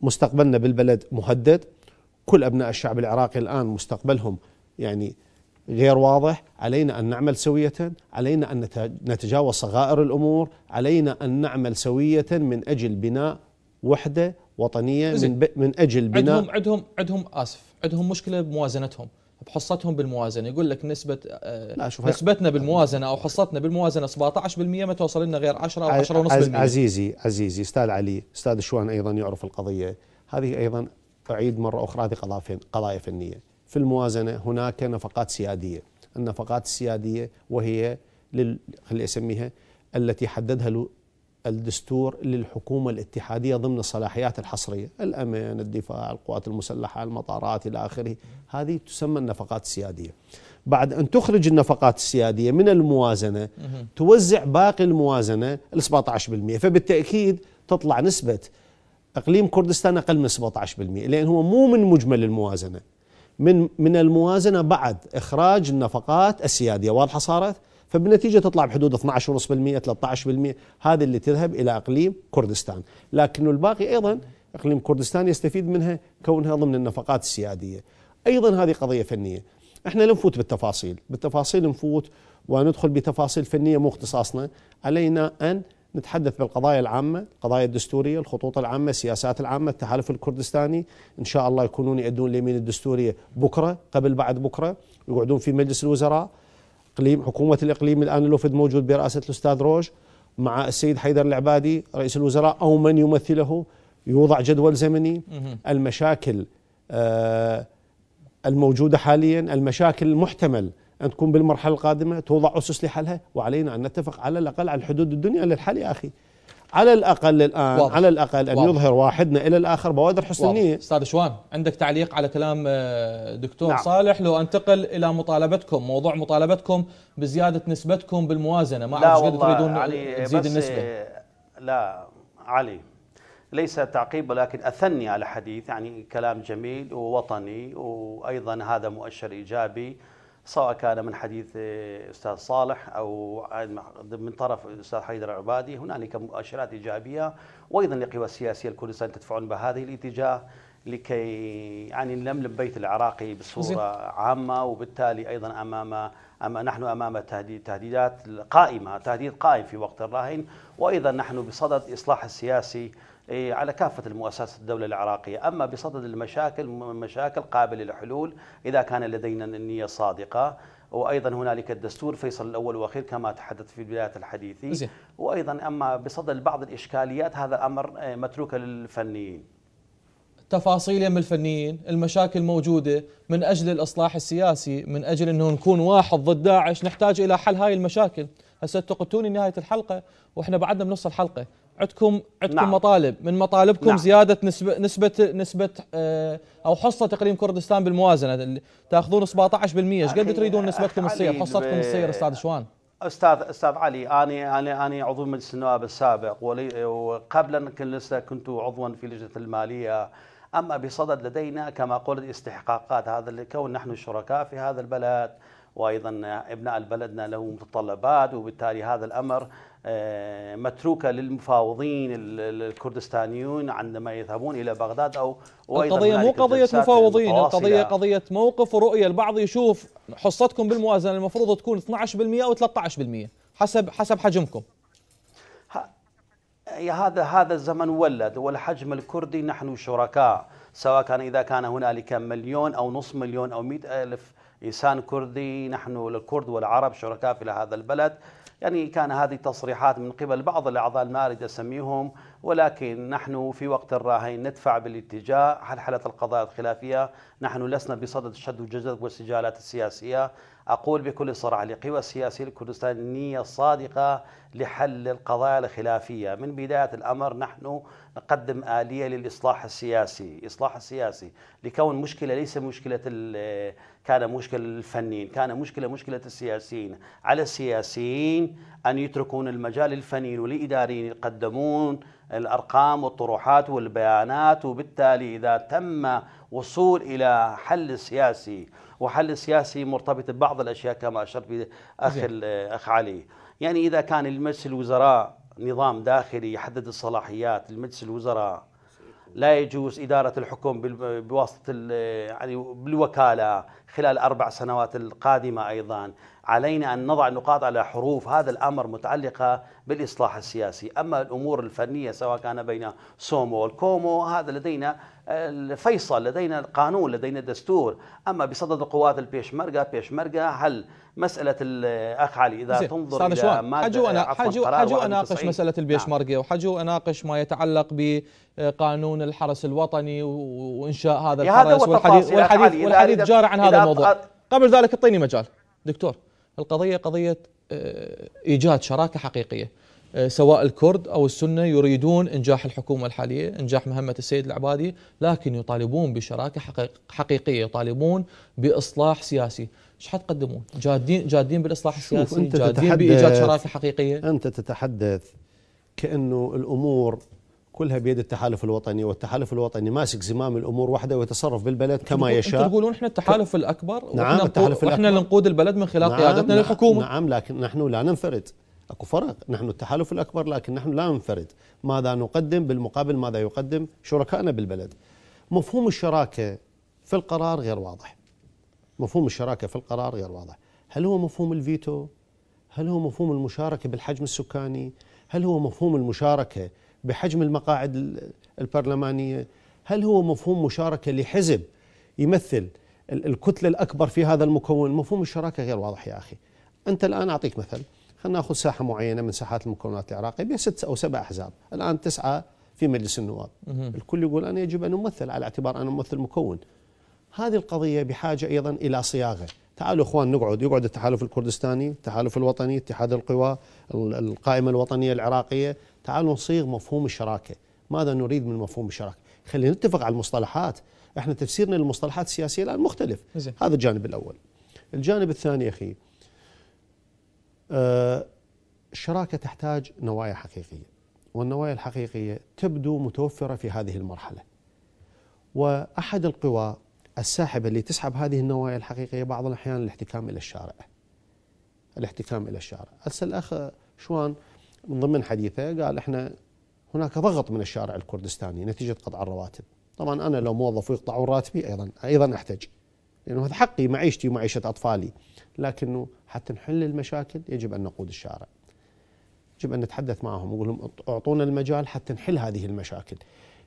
مستقبلنا بالبلد مهدد كل أبناء الشعب العراقي الآن مستقبلهم يعني غير واضح علينا أن نعمل سوية علينا أن نتجاوز صغائر الأمور علينا أن نعمل سوية من أجل بناء وحدة وطنيه من, ب... من اجل بناء عندهم عندهم عندهم اسف عندهم مشكله بموازنتهم بحصتهم بالموازنه يقول لك نسبه لا آه، نسبتنا بالموازنه او حصتنا بالموازنه 17% ما توصل لنا غير 10 او 10 ونص بالمئة. عزيزي عزيزي استاذ علي استاذ شوان ايضا يعرف القضيه هذه ايضا اعيد مره اخرى هذه قضايا فنيه في الموازنه هناك نفقات سياديه النفقات السياديه وهي لل... خلي اسميها التي حددها الدستور للحكومة الاتحادية ضمن الصلاحيات الحصرية الأمن الدفاع القوات المسلحة المطارات إلى آخره هذه تسمى النفقات السيادية بعد أن تخرج النفقات السيادية من الموازنة توزع باقي الموازنة ال 17% فبالتأكيد تطلع نسبة اقليم كردستان اقل من 17% لان هو مو من مجمل الموازنه من من الموازنه بعد اخراج النفقات السياديه واضحه صارت فبالنتيجة تطلع بحدود 12.5% 13% هذه اللي تذهب إلى أقليم كردستان لكن الباقي أيضا أقليم كردستان يستفيد منها كونها ضمن النفقات السيادية أيضا هذه قضية فنية احنا لا نفوت بالتفاصيل بالتفاصيل نفوت وندخل بتفاصيل فنية مو اختصاصنا علينا أن نتحدث بالقضايا العامة القضايا الدستورية الخطوط العامة السياسات العامة التحالف الكردستاني إن شاء الله يكونون يأدون اليمين الدستورية بكرة قبل بعد بكرة يقعدون في مجلس الوزراء الاقليم حكومه الاقليم الان الوفد موجود برئاسه الاستاذ روج مع السيد حيدر العبادي رئيس الوزراء او من يمثله يوضع جدول زمني المشاكل آه، الموجوده حاليا المشاكل المحتمل ان تكون بالمرحله القادمه توضع اسس لحلها وعلينا ان نتفق على الاقل على الحدود الدنيا للحل يا اخي على الاقل الان واضح. على الاقل ان واضح. يظهر واحدنا الى الاخر بوادر حسن النيه استاذ شوان عندك تعليق على كلام آه، دكتور نعم. صالح لو انتقل الى مطالبتكم موضوع مطالبتكم بزياده نسبتكم بالموازنه ما اعرف قد تريدون تزيد النسبه آه، لا علي ليس تعقيب ولكن اثني على حديث يعني كلام جميل ووطني وايضا هذا مؤشر ايجابي سواء كان من حديث استاذ صالح او من طرف الاستاذ حيدر العبادي هنالك مؤشرات ايجابيه وايضا القوى السياسيه الكردستان تدفعون بهذه الاتجاه لكي يعني نلملم بيت العراقي بصوره عامه وبالتالي ايضا امام أما نحن امام تهديد تهديدات قائمه تهديد قائم في وقت الراهن وايضا نحن بصدد اصلاح السياسي إيه، على كافة المؤسسات الدولة العراقية أما بصدد المشاكل مشاكل قابلة للحلول إذا كان لدينا النية صادقة وايضا هنالك الدستور فيصل الاول والاخير كما تحدثت في بدايه الحديث وايضا اما بصدد بعض الاشكاليات هذا الامر إيه، متروكه للفنيين تفاصيل من الفنيين المشاكل موجودة من أجل الإصلاح السياسي من أجل أنه نكون واحد ضد داعش نحتاج إلى حل هاي المشاكل هسه تقتوني نهاية الحلقة وإحنا بعدنا بنص الحلقة عندكم عندكم نعم. مطالب من مطالبكم نعم. زياده نسبه نسبه نسبه آه، او حصه تقليم كردستان بالموازنه تاخذون 17% ايش قد تريدون نسبتكم تصير حصتكم تصير استاذ شوان استاذ استاذ علي انا انا انا عضو مجلس النواب السابق وقبل ان لسه كنت عضوا في لجنه الماليه اما بصدد لدينا كما قلت استحقاقات هذا الكون نحن شركاء في هذا البلد وايضا ابناء بلدنا له متطلبات وبالتالي هذا الامر آه، متروكه للمفاوضين الكردستانيون عندما يذهبون الى بغداد او القضيه مو قضيه مفاوضين القضيه قضيه موقف ورؤيه البعض يشوف حصتكم بالموازنه المفروض تكون 12% او 13% حسب حسب حجمكم هذا هذا الزمن ولد والحجم الكردي نحن شركاء سواء كان إذا كان هنالك مليون أو نصف مليون أو مئة ألف إنسان كردي نحن الكرد والعرب شركاء في هذا البلد يعني كان هذه تصريحات من قبل بعض الأعضاء ما أريد أسميهم ولكن نحن في وقت الراهين ندفع بالاتجاه حالة القضايا الخلافية نحن لسنا بصدد الشد والجذب والسجالات السياسية أقول بكل صراحة لقوى السياسية الكردستانية النية الصادقة لحل القضايا الخلافية من بداية الأمر نحن نقدم آلية للإصلاح السياسي إصلاح السياسي لكون مشكلة ليس مشكلة كان مشكلة للفنيين كان مشكلة مشكلة السياسيين على السياسيين أن يتركون المجال للفنيين والإداريين يقدمون الأرقام والطروحات والبيانات وبالتالي إذا تم وصول إلى حل سياسي وحل سياسي مرتبط ببعض الأشياء كما أشرت أخ, الأخ علي يعني إذا كان المجلس الوزراء نظام داخلي يحدد الصلاحيات لمجلس الوزراء لا يجوز إدارة الحكم بواسطة يعني بالوكالة خلال الأربع سنوات القادمة أيضا علينا أن نضع النقاط على حروف هذا الأمر متعلقة بالإصلاح السياسي أما الأمور الفنية سواء كان بين سومو والكومو هذا لدينا الفيصل لدينا قانون لدينا دستور أما بصدد القوات البيشمركة بيشمركة هل مسألة الأخ علي إذا تنظر إلى ما حجو, انا حجو أناقش مسألة البيشمركة نعم. وحجو أناقش ما يتعلق ب قانون الحرس الوطني وانشاء هذا الحرس والحديث والحديث, والحديث جار عن هذا الموضوع قبل ذلك اعطيني مجال دكتور القضيه قضيه آه، ايجاد شراكه حقيقيه سواء الكرد أو السنة يريدون إنجاح الحكومة الحالية إنجاح مهمة السيد العبادي لكن يطالبون بشراكة حقيقية يطالبون بإصلاح سياسي ايش حتقدمون؟ جادين جادين بالاصلاح السياسي، أنت جادين بايجاد شراكه حقيقيه؟ انت تتحدث كانه الامور كلها بيد التحالف الوطني والتحالف الوطني ماسك زمام الامور وحده ويتصرف بالبلد كما يشاء انتم تقولون احنا التحالف الاكبر نعم التحالف الاكبر واحنا اللي نقود البلد من خلال نعم قيادتنا نعم للحكومه نعم لكن نحن لا ننفرد اكو فرق نحن التحالف الاكبر لكن نحن لا ننفرد ماذا نقدم بالمقابل ماذا يقدم شركائنا بالبلد مفهوم الشراكه في القرار غير واضح مفهوم الشراكه في القرار غير واضح هل هو مفهوم الفيتو هل هو مفهوم المشاركه بالحجم السكاني هل هو مفهوم المشاركه بحجم المقاعد البرلمانيه هل هو مفهوم مشاركه لحزب يمثل الكتله الاكبر في هذا المكون مفهوم الشراكه غير واضح يا اخي انت الان اعطيك مثل خلينا ناخذ ساحه معينه من ساحات المكونات العراقيه بها ست او سبع احزاب، الان تسعه في مجلس النواب. الكل يقول انا يجب ان امثل على اعتبار انا ممثل مكون. هذه القضيه بحاجه ايضا الى صياغه، تعالوا اخوان نقعد يقعد التحالف الكردستاني، التحالف الوطني، اتحاد القوى، القائمه الوطنيه العراقيه، تعالوا نصيغ مفهوم الشراكه، ماذا نريد من مفهوم الشراكه؟ خلينا نتفق على المصطلحات، احنا تفسيرنا للمصطلحات السياسيه الان مختلف. زي. هذا الجانب الاول. الجانب الثاني اخي الشراكة آه، تحتاج نوايا حقيقية والنوايا الحقيقية تبدو متوفرة في هذه المرحلة وأحد القوى الساحبة اللي تسحب هذه النوايا الحقيقية بعض الأحيان الاحتكام إلى الشارع الاحتكام إلى الشارع هسه الأخ شوان من ضمن حديثه قال احنا هناك ضغط من الشارع الكردستاني نتيجة قطع الرواتب طبعا أنا لو موظف ويقطعوا راتبي أيضا أيضا أحتج لأنه هذا حقي معيشتي ومعيشة أطفالي لكنه حتى نحل المشاكل يجب أن نقود الشارع يجب أن نتحدث معهم نقول لهم أعطونا المجال حتى نحل هذه المشاكل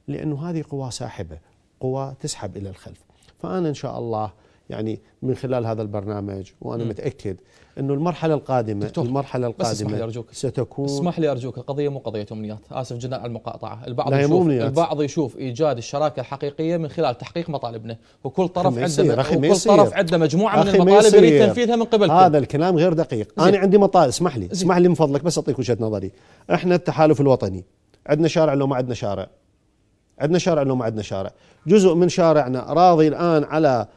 لأنه هذه قوى ساحبة قوى تسحب إلى الخلف فأنا إن شاء الله يعني من خلال هذا البرنامج وانا م. متاكد انه المرحله القادمه دكتور المرحله القادمه بس اسمح لي ارجوك ستكون اسمح لي ارجوك القضيه مو قضيه امنيات اسف جدا على المقاطعه البعض يشوف البعض يشوف ايجاد الشراكه الحقيقيه من خلال تحقيق مطالبنا وكل طرف عنده وكل طرف عنده مجموعه من المطالب يريد تنفيذها من قبل هذا الكلام غير دقيق زي. انا عندي مطالب اسمح لي اسمح لي من فضلك بس اعطيك وجهه نظري احنا التحالف الوطني عندنا شارع لو ما عندنا شارع عندنا شارع لو ما عندنا شارع جزء من شارعنا راضي الان على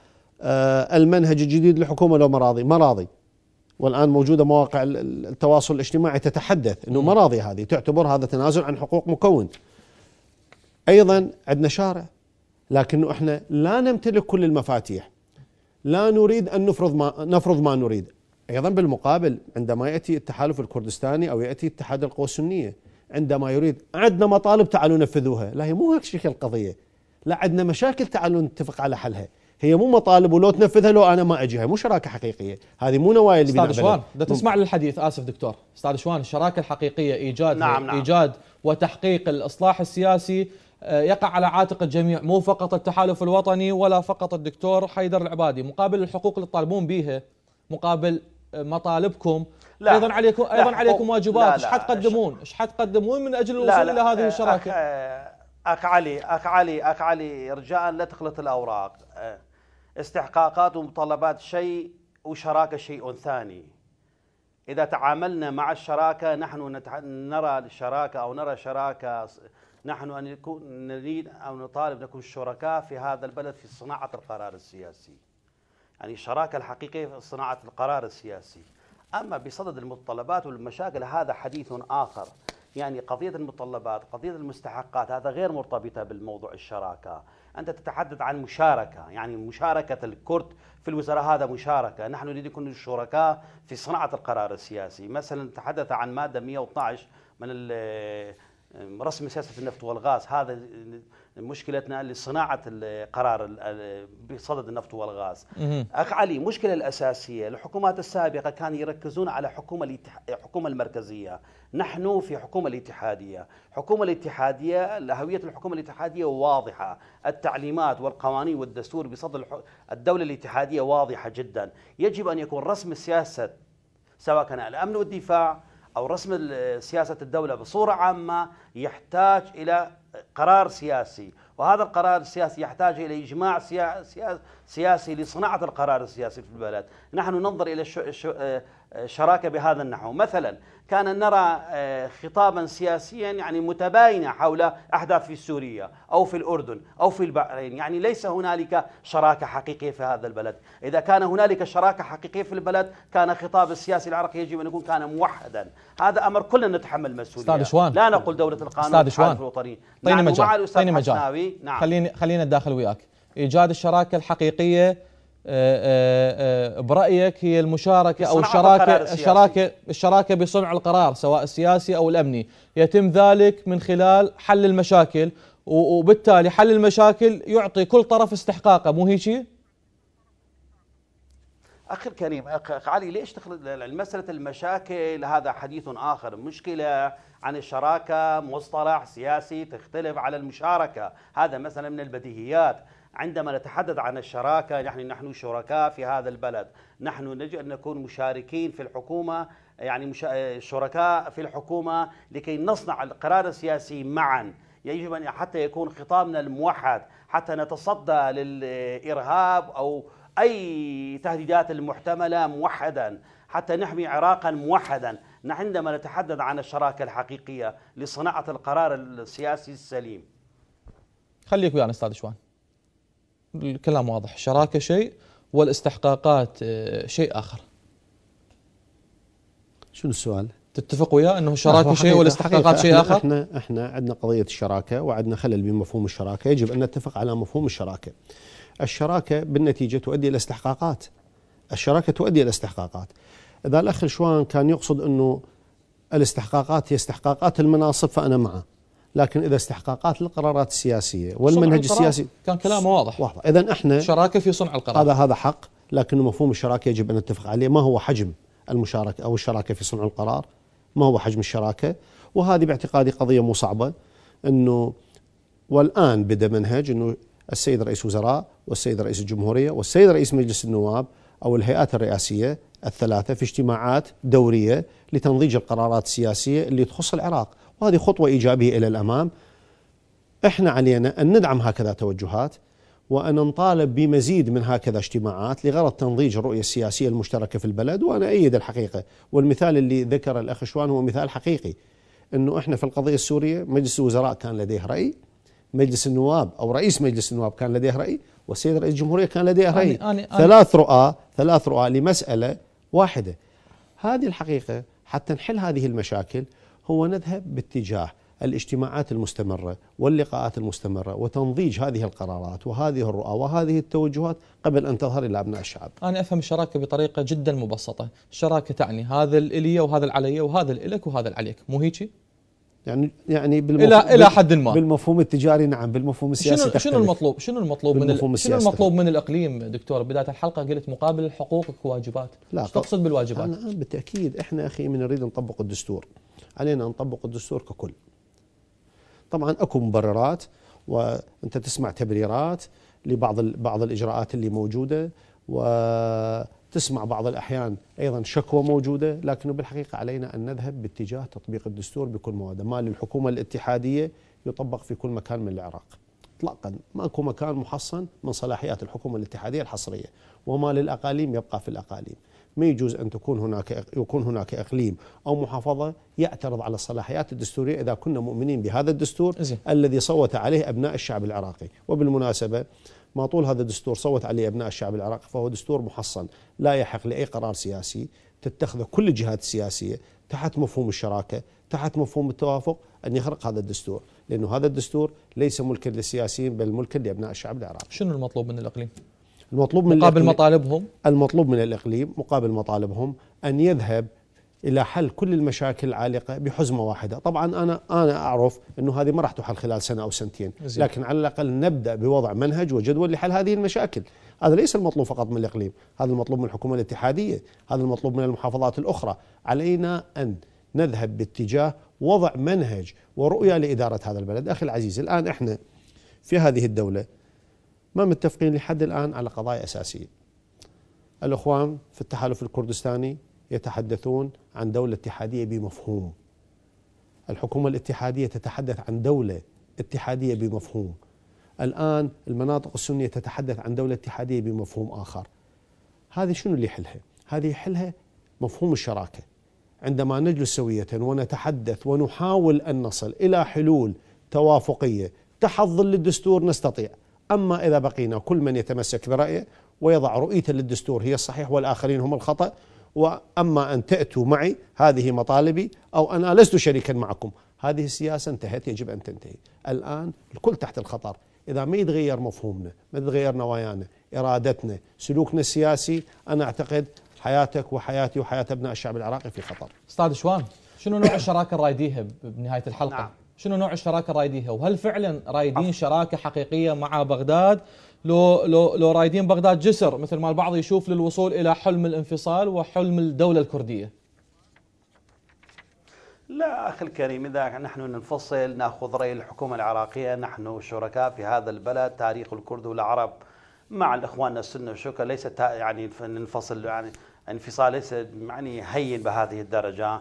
آه، المنهج الجديد للحكومه لو مراضي مراضي والان موجوده مواقع التواصل الاجتماعي تتحدث انه مراضي هذه تعتبر هذا تنازل عن حقوق مكون ايضا عندنا شارع لكنه احنا لا نمتلك كل المفاتيح لا نريد ان نفرض ما نفرض ما نريد ايضا بالمقابل عندما ياتي التحالف الكردستاني او ياتي اتحاد القوى السنيه عندما يريد عندنا مطالب تعالوا نفذوها لا هي مو هيك شكل القضيه لا عندنا مشاكل تعالوا نتفق على حلها هي مو مطالب ولو تنفذها لو انا ما اجيها مو شراكه حقيقيه هذه مو نوايا اللي استاذ شوان ده تسمع للحديث اسف دكتور استاذ شوان الشراكه الحقيقيه ايجاد نعم نعم. ايجاد وتحقيق الاصلاح السياسي آه، يقع على عاتق الجميع مو فقط التحالف الوطني ولا فقط الدكتور حيدر العبادي مقابل الحقوق اللي تطالبون بها مقابل آه، مطالبكم لا ايضا عليكم ايضا لا عليكم واجبات ايش حتقدمون ايش حتقدمون من اجل الوصول الى هذه الشراكه أخ, اخ علي اخ علي اخ علي رجاء لا تخلط الاوراق استحقاقات ومتطلبات شيء وشراكة شيء ثاني إذا تعاملنا مع الشراكة نحن نرى الشراكة أو نرى شراكة نحن أن يكون نريد أو نطالب نكون شركاء في هذا البلد في صناعة القرار السياسي يعني الشراكة الحقيقية في صناعة القرار السياسي أما بصدد المتطلبات والمشاكل هذا حديث آخر يعني قضية المتطلبات قضية المستحقات هذا غير مرتبطة بالموضوع الشراكة أنت تتحدث عن مشاركة يعني مشاركة الكرد في الوزراء هذا مشاركة نحن نريد نكون الشركاء في صناعة القرار السياسي مثلا تحدث عن مادة 112 من رسم سياسه النفط والغاز هذا مشكلتنا لصناعه القرار بصدد النفط والغاز اخ علي المشكله الاساسيه الحكومات السابقه كانوا يركزون على حكومه الحكومه المركزيه نحن في حكومه الاتحاديه حكومه الاتحاديه هويه الحكومه الاتحاديه واضحه التعليمات والقوانين والدستور بصدد الدوله الاتحاديه واضحه جدا يجب ان يكون رسم سياسه سواء كان الامن والدفاع أو رسم سياسة الدولة بصورة عامة يحتاج إلى قرار سياسي وهذا القرار السياسي يحتاج إلى إجماع سياسي لصناعة القرار السياسي في البلد نحن ننظر إلى شراكه بهذا النحو مثلا كان نرى آه، خطابا سياسيا يعني متباينه حول احداث في سوريا او في الاردن او في البحرين يعني ليس هنالك شراكه حقيقيه في هذا البلد اذا كان هنالك شراكه حقيقيه في البلد كان الخطاب السياسي العراقي يجب ان يكون كان موحدا هذا امر كلنا نتحمل المسؤوليه استاذ شوان لا نقول دوله القانون استاذ شوان نعم، طيني مجال طيني مجال نعم خليني خلينا داخل وياك ايجاد الشراكه الحقيقيه آه، آه، آه، برايك هي المشاركه او الشراكه الشراكه الشراكه بصنع القرار سواء السياسي او الامني يتم ذلك من خلال حل المشاكل وبالتالي حل المشاكل يعطي كل طرف استحقاقه مو هيجي اخي الكريم اخ علي ليش تخلط مساله المشاكل هذا حديث اخر مشكله عن الشراكه مصطلح سياسي تختلف على المشاركه هذا مثلا من البديهيات عندما نتحدث عن الشراكة نحن نحن شركاء في هذا البلد نحن نجب أن نكون مشاركين في الحكومة يعني شركاء في الحكومة لكي نصنع القرار السياسي معا يجب أن حتى يكون خطابنا الموحد حتى نتصدى للإرهاب أو أي تهديدات المحتملة موحدا حتى نحمي عراقا موحدا نحن عندما نتحدث عن الشراكة الحقيقية لصناعة القرار السياسي السليم خليك ويانا استاذ شوان الكلام واضح الشراكه شيء والاستحقاقات آه، شيء اخر شنو السؤال؟ تتفق وياه انه الشراكه آه، شيء والاستحقاقات شيء اخر؟ احنا احنا عندنا قضيه الشراكه وعندنا خلل بمفهوم الشراكه، يجب ان نتفق على مفهوم الشراكه. الشراكه بالنتيجه تؤدي الى استحقاقات. الشراكه تؤدي الى استحقاقات. اذا الاخ شوان كان يقصد انه الاستحقاقات هي استحقاقات المناصب فانا معه. لكن اذا استحقاقات القرارات السياسيه والمنهج السياسي كان كلامه واضح واضح اذا احنا شراكه في صنع القرار هذا هذا حق لكن مفهوم الشراكه يجب ان نتفق عليه ما هو حجم المشاركه او الشراكه في صنع القرار ما هو حجم الشراكه وهذه باعتقادي قضيه مو صعبه انه والان بدا منهج انه السيد رئيس وزراء والسيد رئيس الجمهوريه والسيد رئيس مجلس النواب او الهيئات الرئاسيه الثلاثه في اجتماعات دوريه لتنضيج القرارات السياسيه اللي تخص العراق وهذه خطوة إيجابية إلى الأمام إحنا علينا أن ندعم هكذا توجهات وأن نطالب بمزيد من هكذا اجتماعات لغرض تنضيج الرؤية السياسية المشتركة في البلد وأنا أيد الحقيقة والمثال اللي ذكر الأخ شوان هو مثال حقيقي أنه إحنا في القضية السورية مجلس الوزراء كان لديه رأي مجلس النواب أو رئيس مجلس النواب كان لديه رأي والسيد رئيس الجمهورية كان لديه رأي آني آني ثلاث رؤى ثلاث رؤى لمسألة واحدة هذه الحقيقة حتى نحل هذه المشاكل هو نذهب باتجاه الاجتماعات المستمرة واللقاءات المستمرة وتنضيج هذه القرارات وهذه الرؤى وهذه التوجهات قبل أن تظهر إلى أبناء الشعب أنا أفهم الشراكة بطريقة جدا مبسطة الشراكة تعني هذا الي وهذا العلي وهذا الإلك وهذا العليك مو هيجي؟ يعني يعني بالمفهوم الى الى حد ما بالمفهوم التجاري نعم بالمفهوم السياسي شنو شنو المطلوب شنو المطلوب من شنو المطلوب من الاقليم دكتور بدايه الحلقه قلت مقابل حقوقك وواجبات لا تقصد بالواجبات أنا بالتاكيد احنا اخي من نريد نطبق الدستور علينا نطبق الدستور ككل طبعا اكو مبررات وانت تسمع تبريرات لبعض بعض الاجراءات اللي موجوده وتسمع بعض الاحيان ايضا شكوى موجوده لكن بالحقيقه علينا ان نذهب باتجاه تطبيق الدستور بكل مواده ما للحكومه الاتحاديه يطبق في كل مكان من العراق اطلاقا ماكو مكان محصن من صلاحيات الحكومه الاتحاديه الحصريه وما للاقاليم يبقى في الاقاليم ما يجوز أن تكون هناك يكون هناك إقليم أو محافظة يعترض على الصلاحيات الدستورية إذا كنا مؤمنين بهذا الدستور زي. الذي صوت عليه أبناء الشعب العراقي وبالمناسبة ما طول هذا الدستور صوت عليه أبناء الشعب العراقي فهو دستور محصن لا يحق لأي قرار سياسي تتخذه كل الجهات السياسية تحت مفهوم الشراكة تحت مفهوم التوافق أن يخرق هذا الدستور لأنه هذا الدستور ليس ملكا للسياسيين بل ملكا لأبناء الشعب العراقي شنو المطلوب من الإقليم؟ المطلوب من مقابل مطالبهم المطلوب من الإقليم مقابل مطالبهم أن يذهب إلى حل كل المشاكل العالقة بحزمة واحدة طبعا أنا أنا أعرف أنه هذه ما راح تحل خلال سنة أو سنتين زي. لكن على الأقل نبدأ بوضع منهج وجدول لحل هذه المشاكل هذا ليس المطلوب فقط من الإقليم هذا المطلوب من الحكومة الاتحادية هذا المطلوب من المحافظات الأخرى علينا أن نذهب باتجاه وضع منهج ورؤية لإدارة هذا البلد أخي العزيز الآن إحنا في هذه الدولة ما متفقين لحد الآن على قضايا أساسية الأخوان في التحالف الكردستاني يتحدثون عن دولة اتحادية بمفهوم الحكومة الاتحادية تتحدث عن دولة اتحادية بمفهوم الآن المناطق السنية تتحدث عن دولة اتحادية بمفهوم آخر هذه شنو اللي يحلها؟ هذه يحلها مفهوم الشراكة عندما نجلس سوية ونتحدث ونحاول أن نصل إلى حلول توافقية تحظ للدستور نستطيع أما إذا بقينا كل من يتمسك برأيه ويضع رؤيته للدستور هي الصحيح والآخرين هم الخطأ وأما أن تأتوا معي هذه مطالبي أو أنا لست شريكا معكم هذه السياسة انتهت يجب أن تنتهي الآن الكل تحت الخطر إذا ما يتغير مفهومنا ما تتغير نوايانا إرادتنا سلوكنا السياسي أنا أعتقد حياتك وحياتي وحياة أبناء الشعب العراقي في خطر أستاذ شوان شنو نوع الشراكة الرايديها بنهاية الحلقة؟ نعم. شنو نوع الشراكه رايديها وهل فعلا رايدين شراكه حقيقيه مع بغداد لو لو لو رايدين بغداد جسر مثل ما البعض يشوف للوصول الى حلم الانفصال وحلم الدوله الكرديه لا اخي الكريم اذا نحن ننفصل ناخذ راي الحكومه العراقيه نحن شركاء في هذا البلد تاريخ الكرد والعرب مع الاخوان السنه والشوكه ليست يعني ننفصل يعني انفصال ليس يعني هين بهذه الدرجه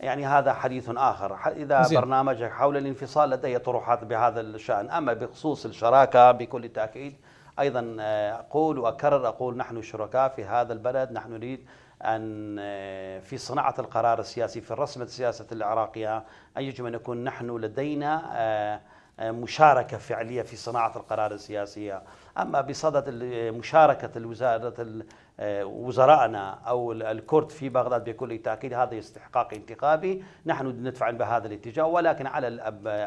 يعني هذا حديث آخر إذا زي. برنامجك حول الانفصال لدي طروحات بهذا الشأن أما بخصوص الشراكة بكل تأكيد أيضا آه، أقول وأكرر أقول نحن شركاء في هذا البلد نحن نريد أن آه، في صناعة القرار السياسي في رسمة السياسة العراقية يجب أن نكون نحن لدينا آه، مشاركة فعلية في صناعة القرار السياسية أما بصدد مشاركة الوزارة آه، وزرائنا او الكرد في بغداد بكل تاكيد هذا استحقاق انتخابي، نحن ندفع بهذا الاتجاه ولكن على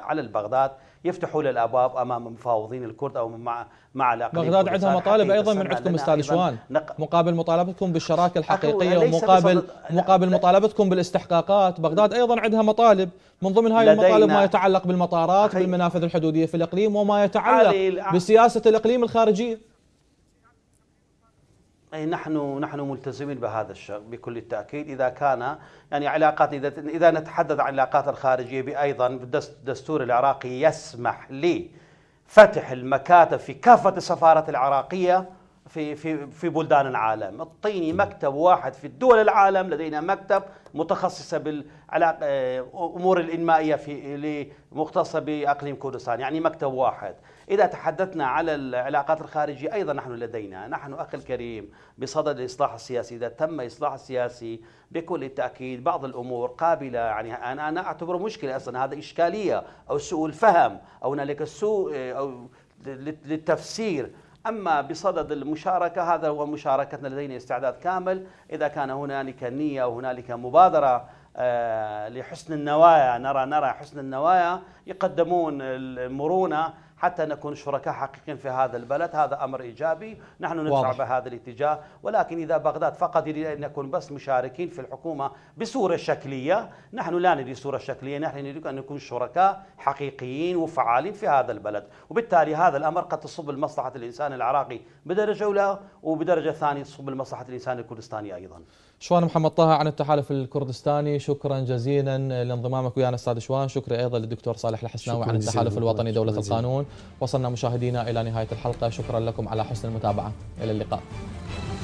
على البغداد يفتحوا الابواب امام مفاوضين الكرد او مع مع الاقليم بغداد عندها مطالب ايضا من عندكم استاذ شوان مقابل مطالبتكم بالشراكه الحقيقيه ومقابل مقابل مطالبتكم بالاستحقاقات، بغداد ايضا عندها مطالب من ضمن هذه المطالب ما يتعلق بالمطارات، بالمنافذ الحدوديه في الاقليم وما يتعلق بسياسه الاقليم الخارجيه أي نحن نحن ملتزمين بهذا الشيء بكل التأكيد إذا كان يعني علاقات إذا إذا نتحدث عن العلاقات الخارجية أيضا الدستور العراقي يسمح لفتح المكاتب في كافة السفارات العراقية في في في بلدان العالم اعطيني مكتب واحد في الدول العالم لدينا مكتب متخصصه آه، امور الانمائيه في مختصه باقليم كردستان يعني مكتب واحد اذا تحدثنا على العلاقات الخارجيه ايضا نحن لدينا نحن اخي الكريم بصدد الاصلاح السياسي اذا تم الاصلاح السياسي بكل التاكيد بعض الامور قابله يعني انا انا اعتبره مشكله اصلا هذا اشكاليه او سوء الفهم او هنالك سوء آه، او للتفسير أما بصدد المشاركة هذا هو مشاركتنا لدينا استعداد كامل إذا كان هنالك نية وهنالك مبادرة آه، لحسن النوايا نرى نرى حسن النوايا يقدمون المرونة حتى نكون شركاء حقيقيين في هذا البلد هذا أمر إيجابي نحن نسعى بهذا الاتجاه ولكن إذا بغداد فقط يريد أن نكون بس مشاركين في الحكومة بصورة شكلية نحن لا نريد صورة شكلية نحن نريد أن نكون شركاء حقيقيين وفعالين في هذا البلد وبالتالي هذا الأمر قد تصب لمصلحة الإنسان العراقي بدرجة أولى وبدرجة ثانية تصب لمصلحة الإنسان الكردستاني أيضا شوان محمد طه عن التحالف الكردستاني شكرا جزيلا لانضمامك ويانا استاذ شوان شكرا ايضا للدكتور صالح الحسناوي عن التحالف الوطني دوله جزيلا. القانون وصلنا مشاهدينا الى نهايه الحلقه شكرا لكم على حسن المتابعه الى اللقاء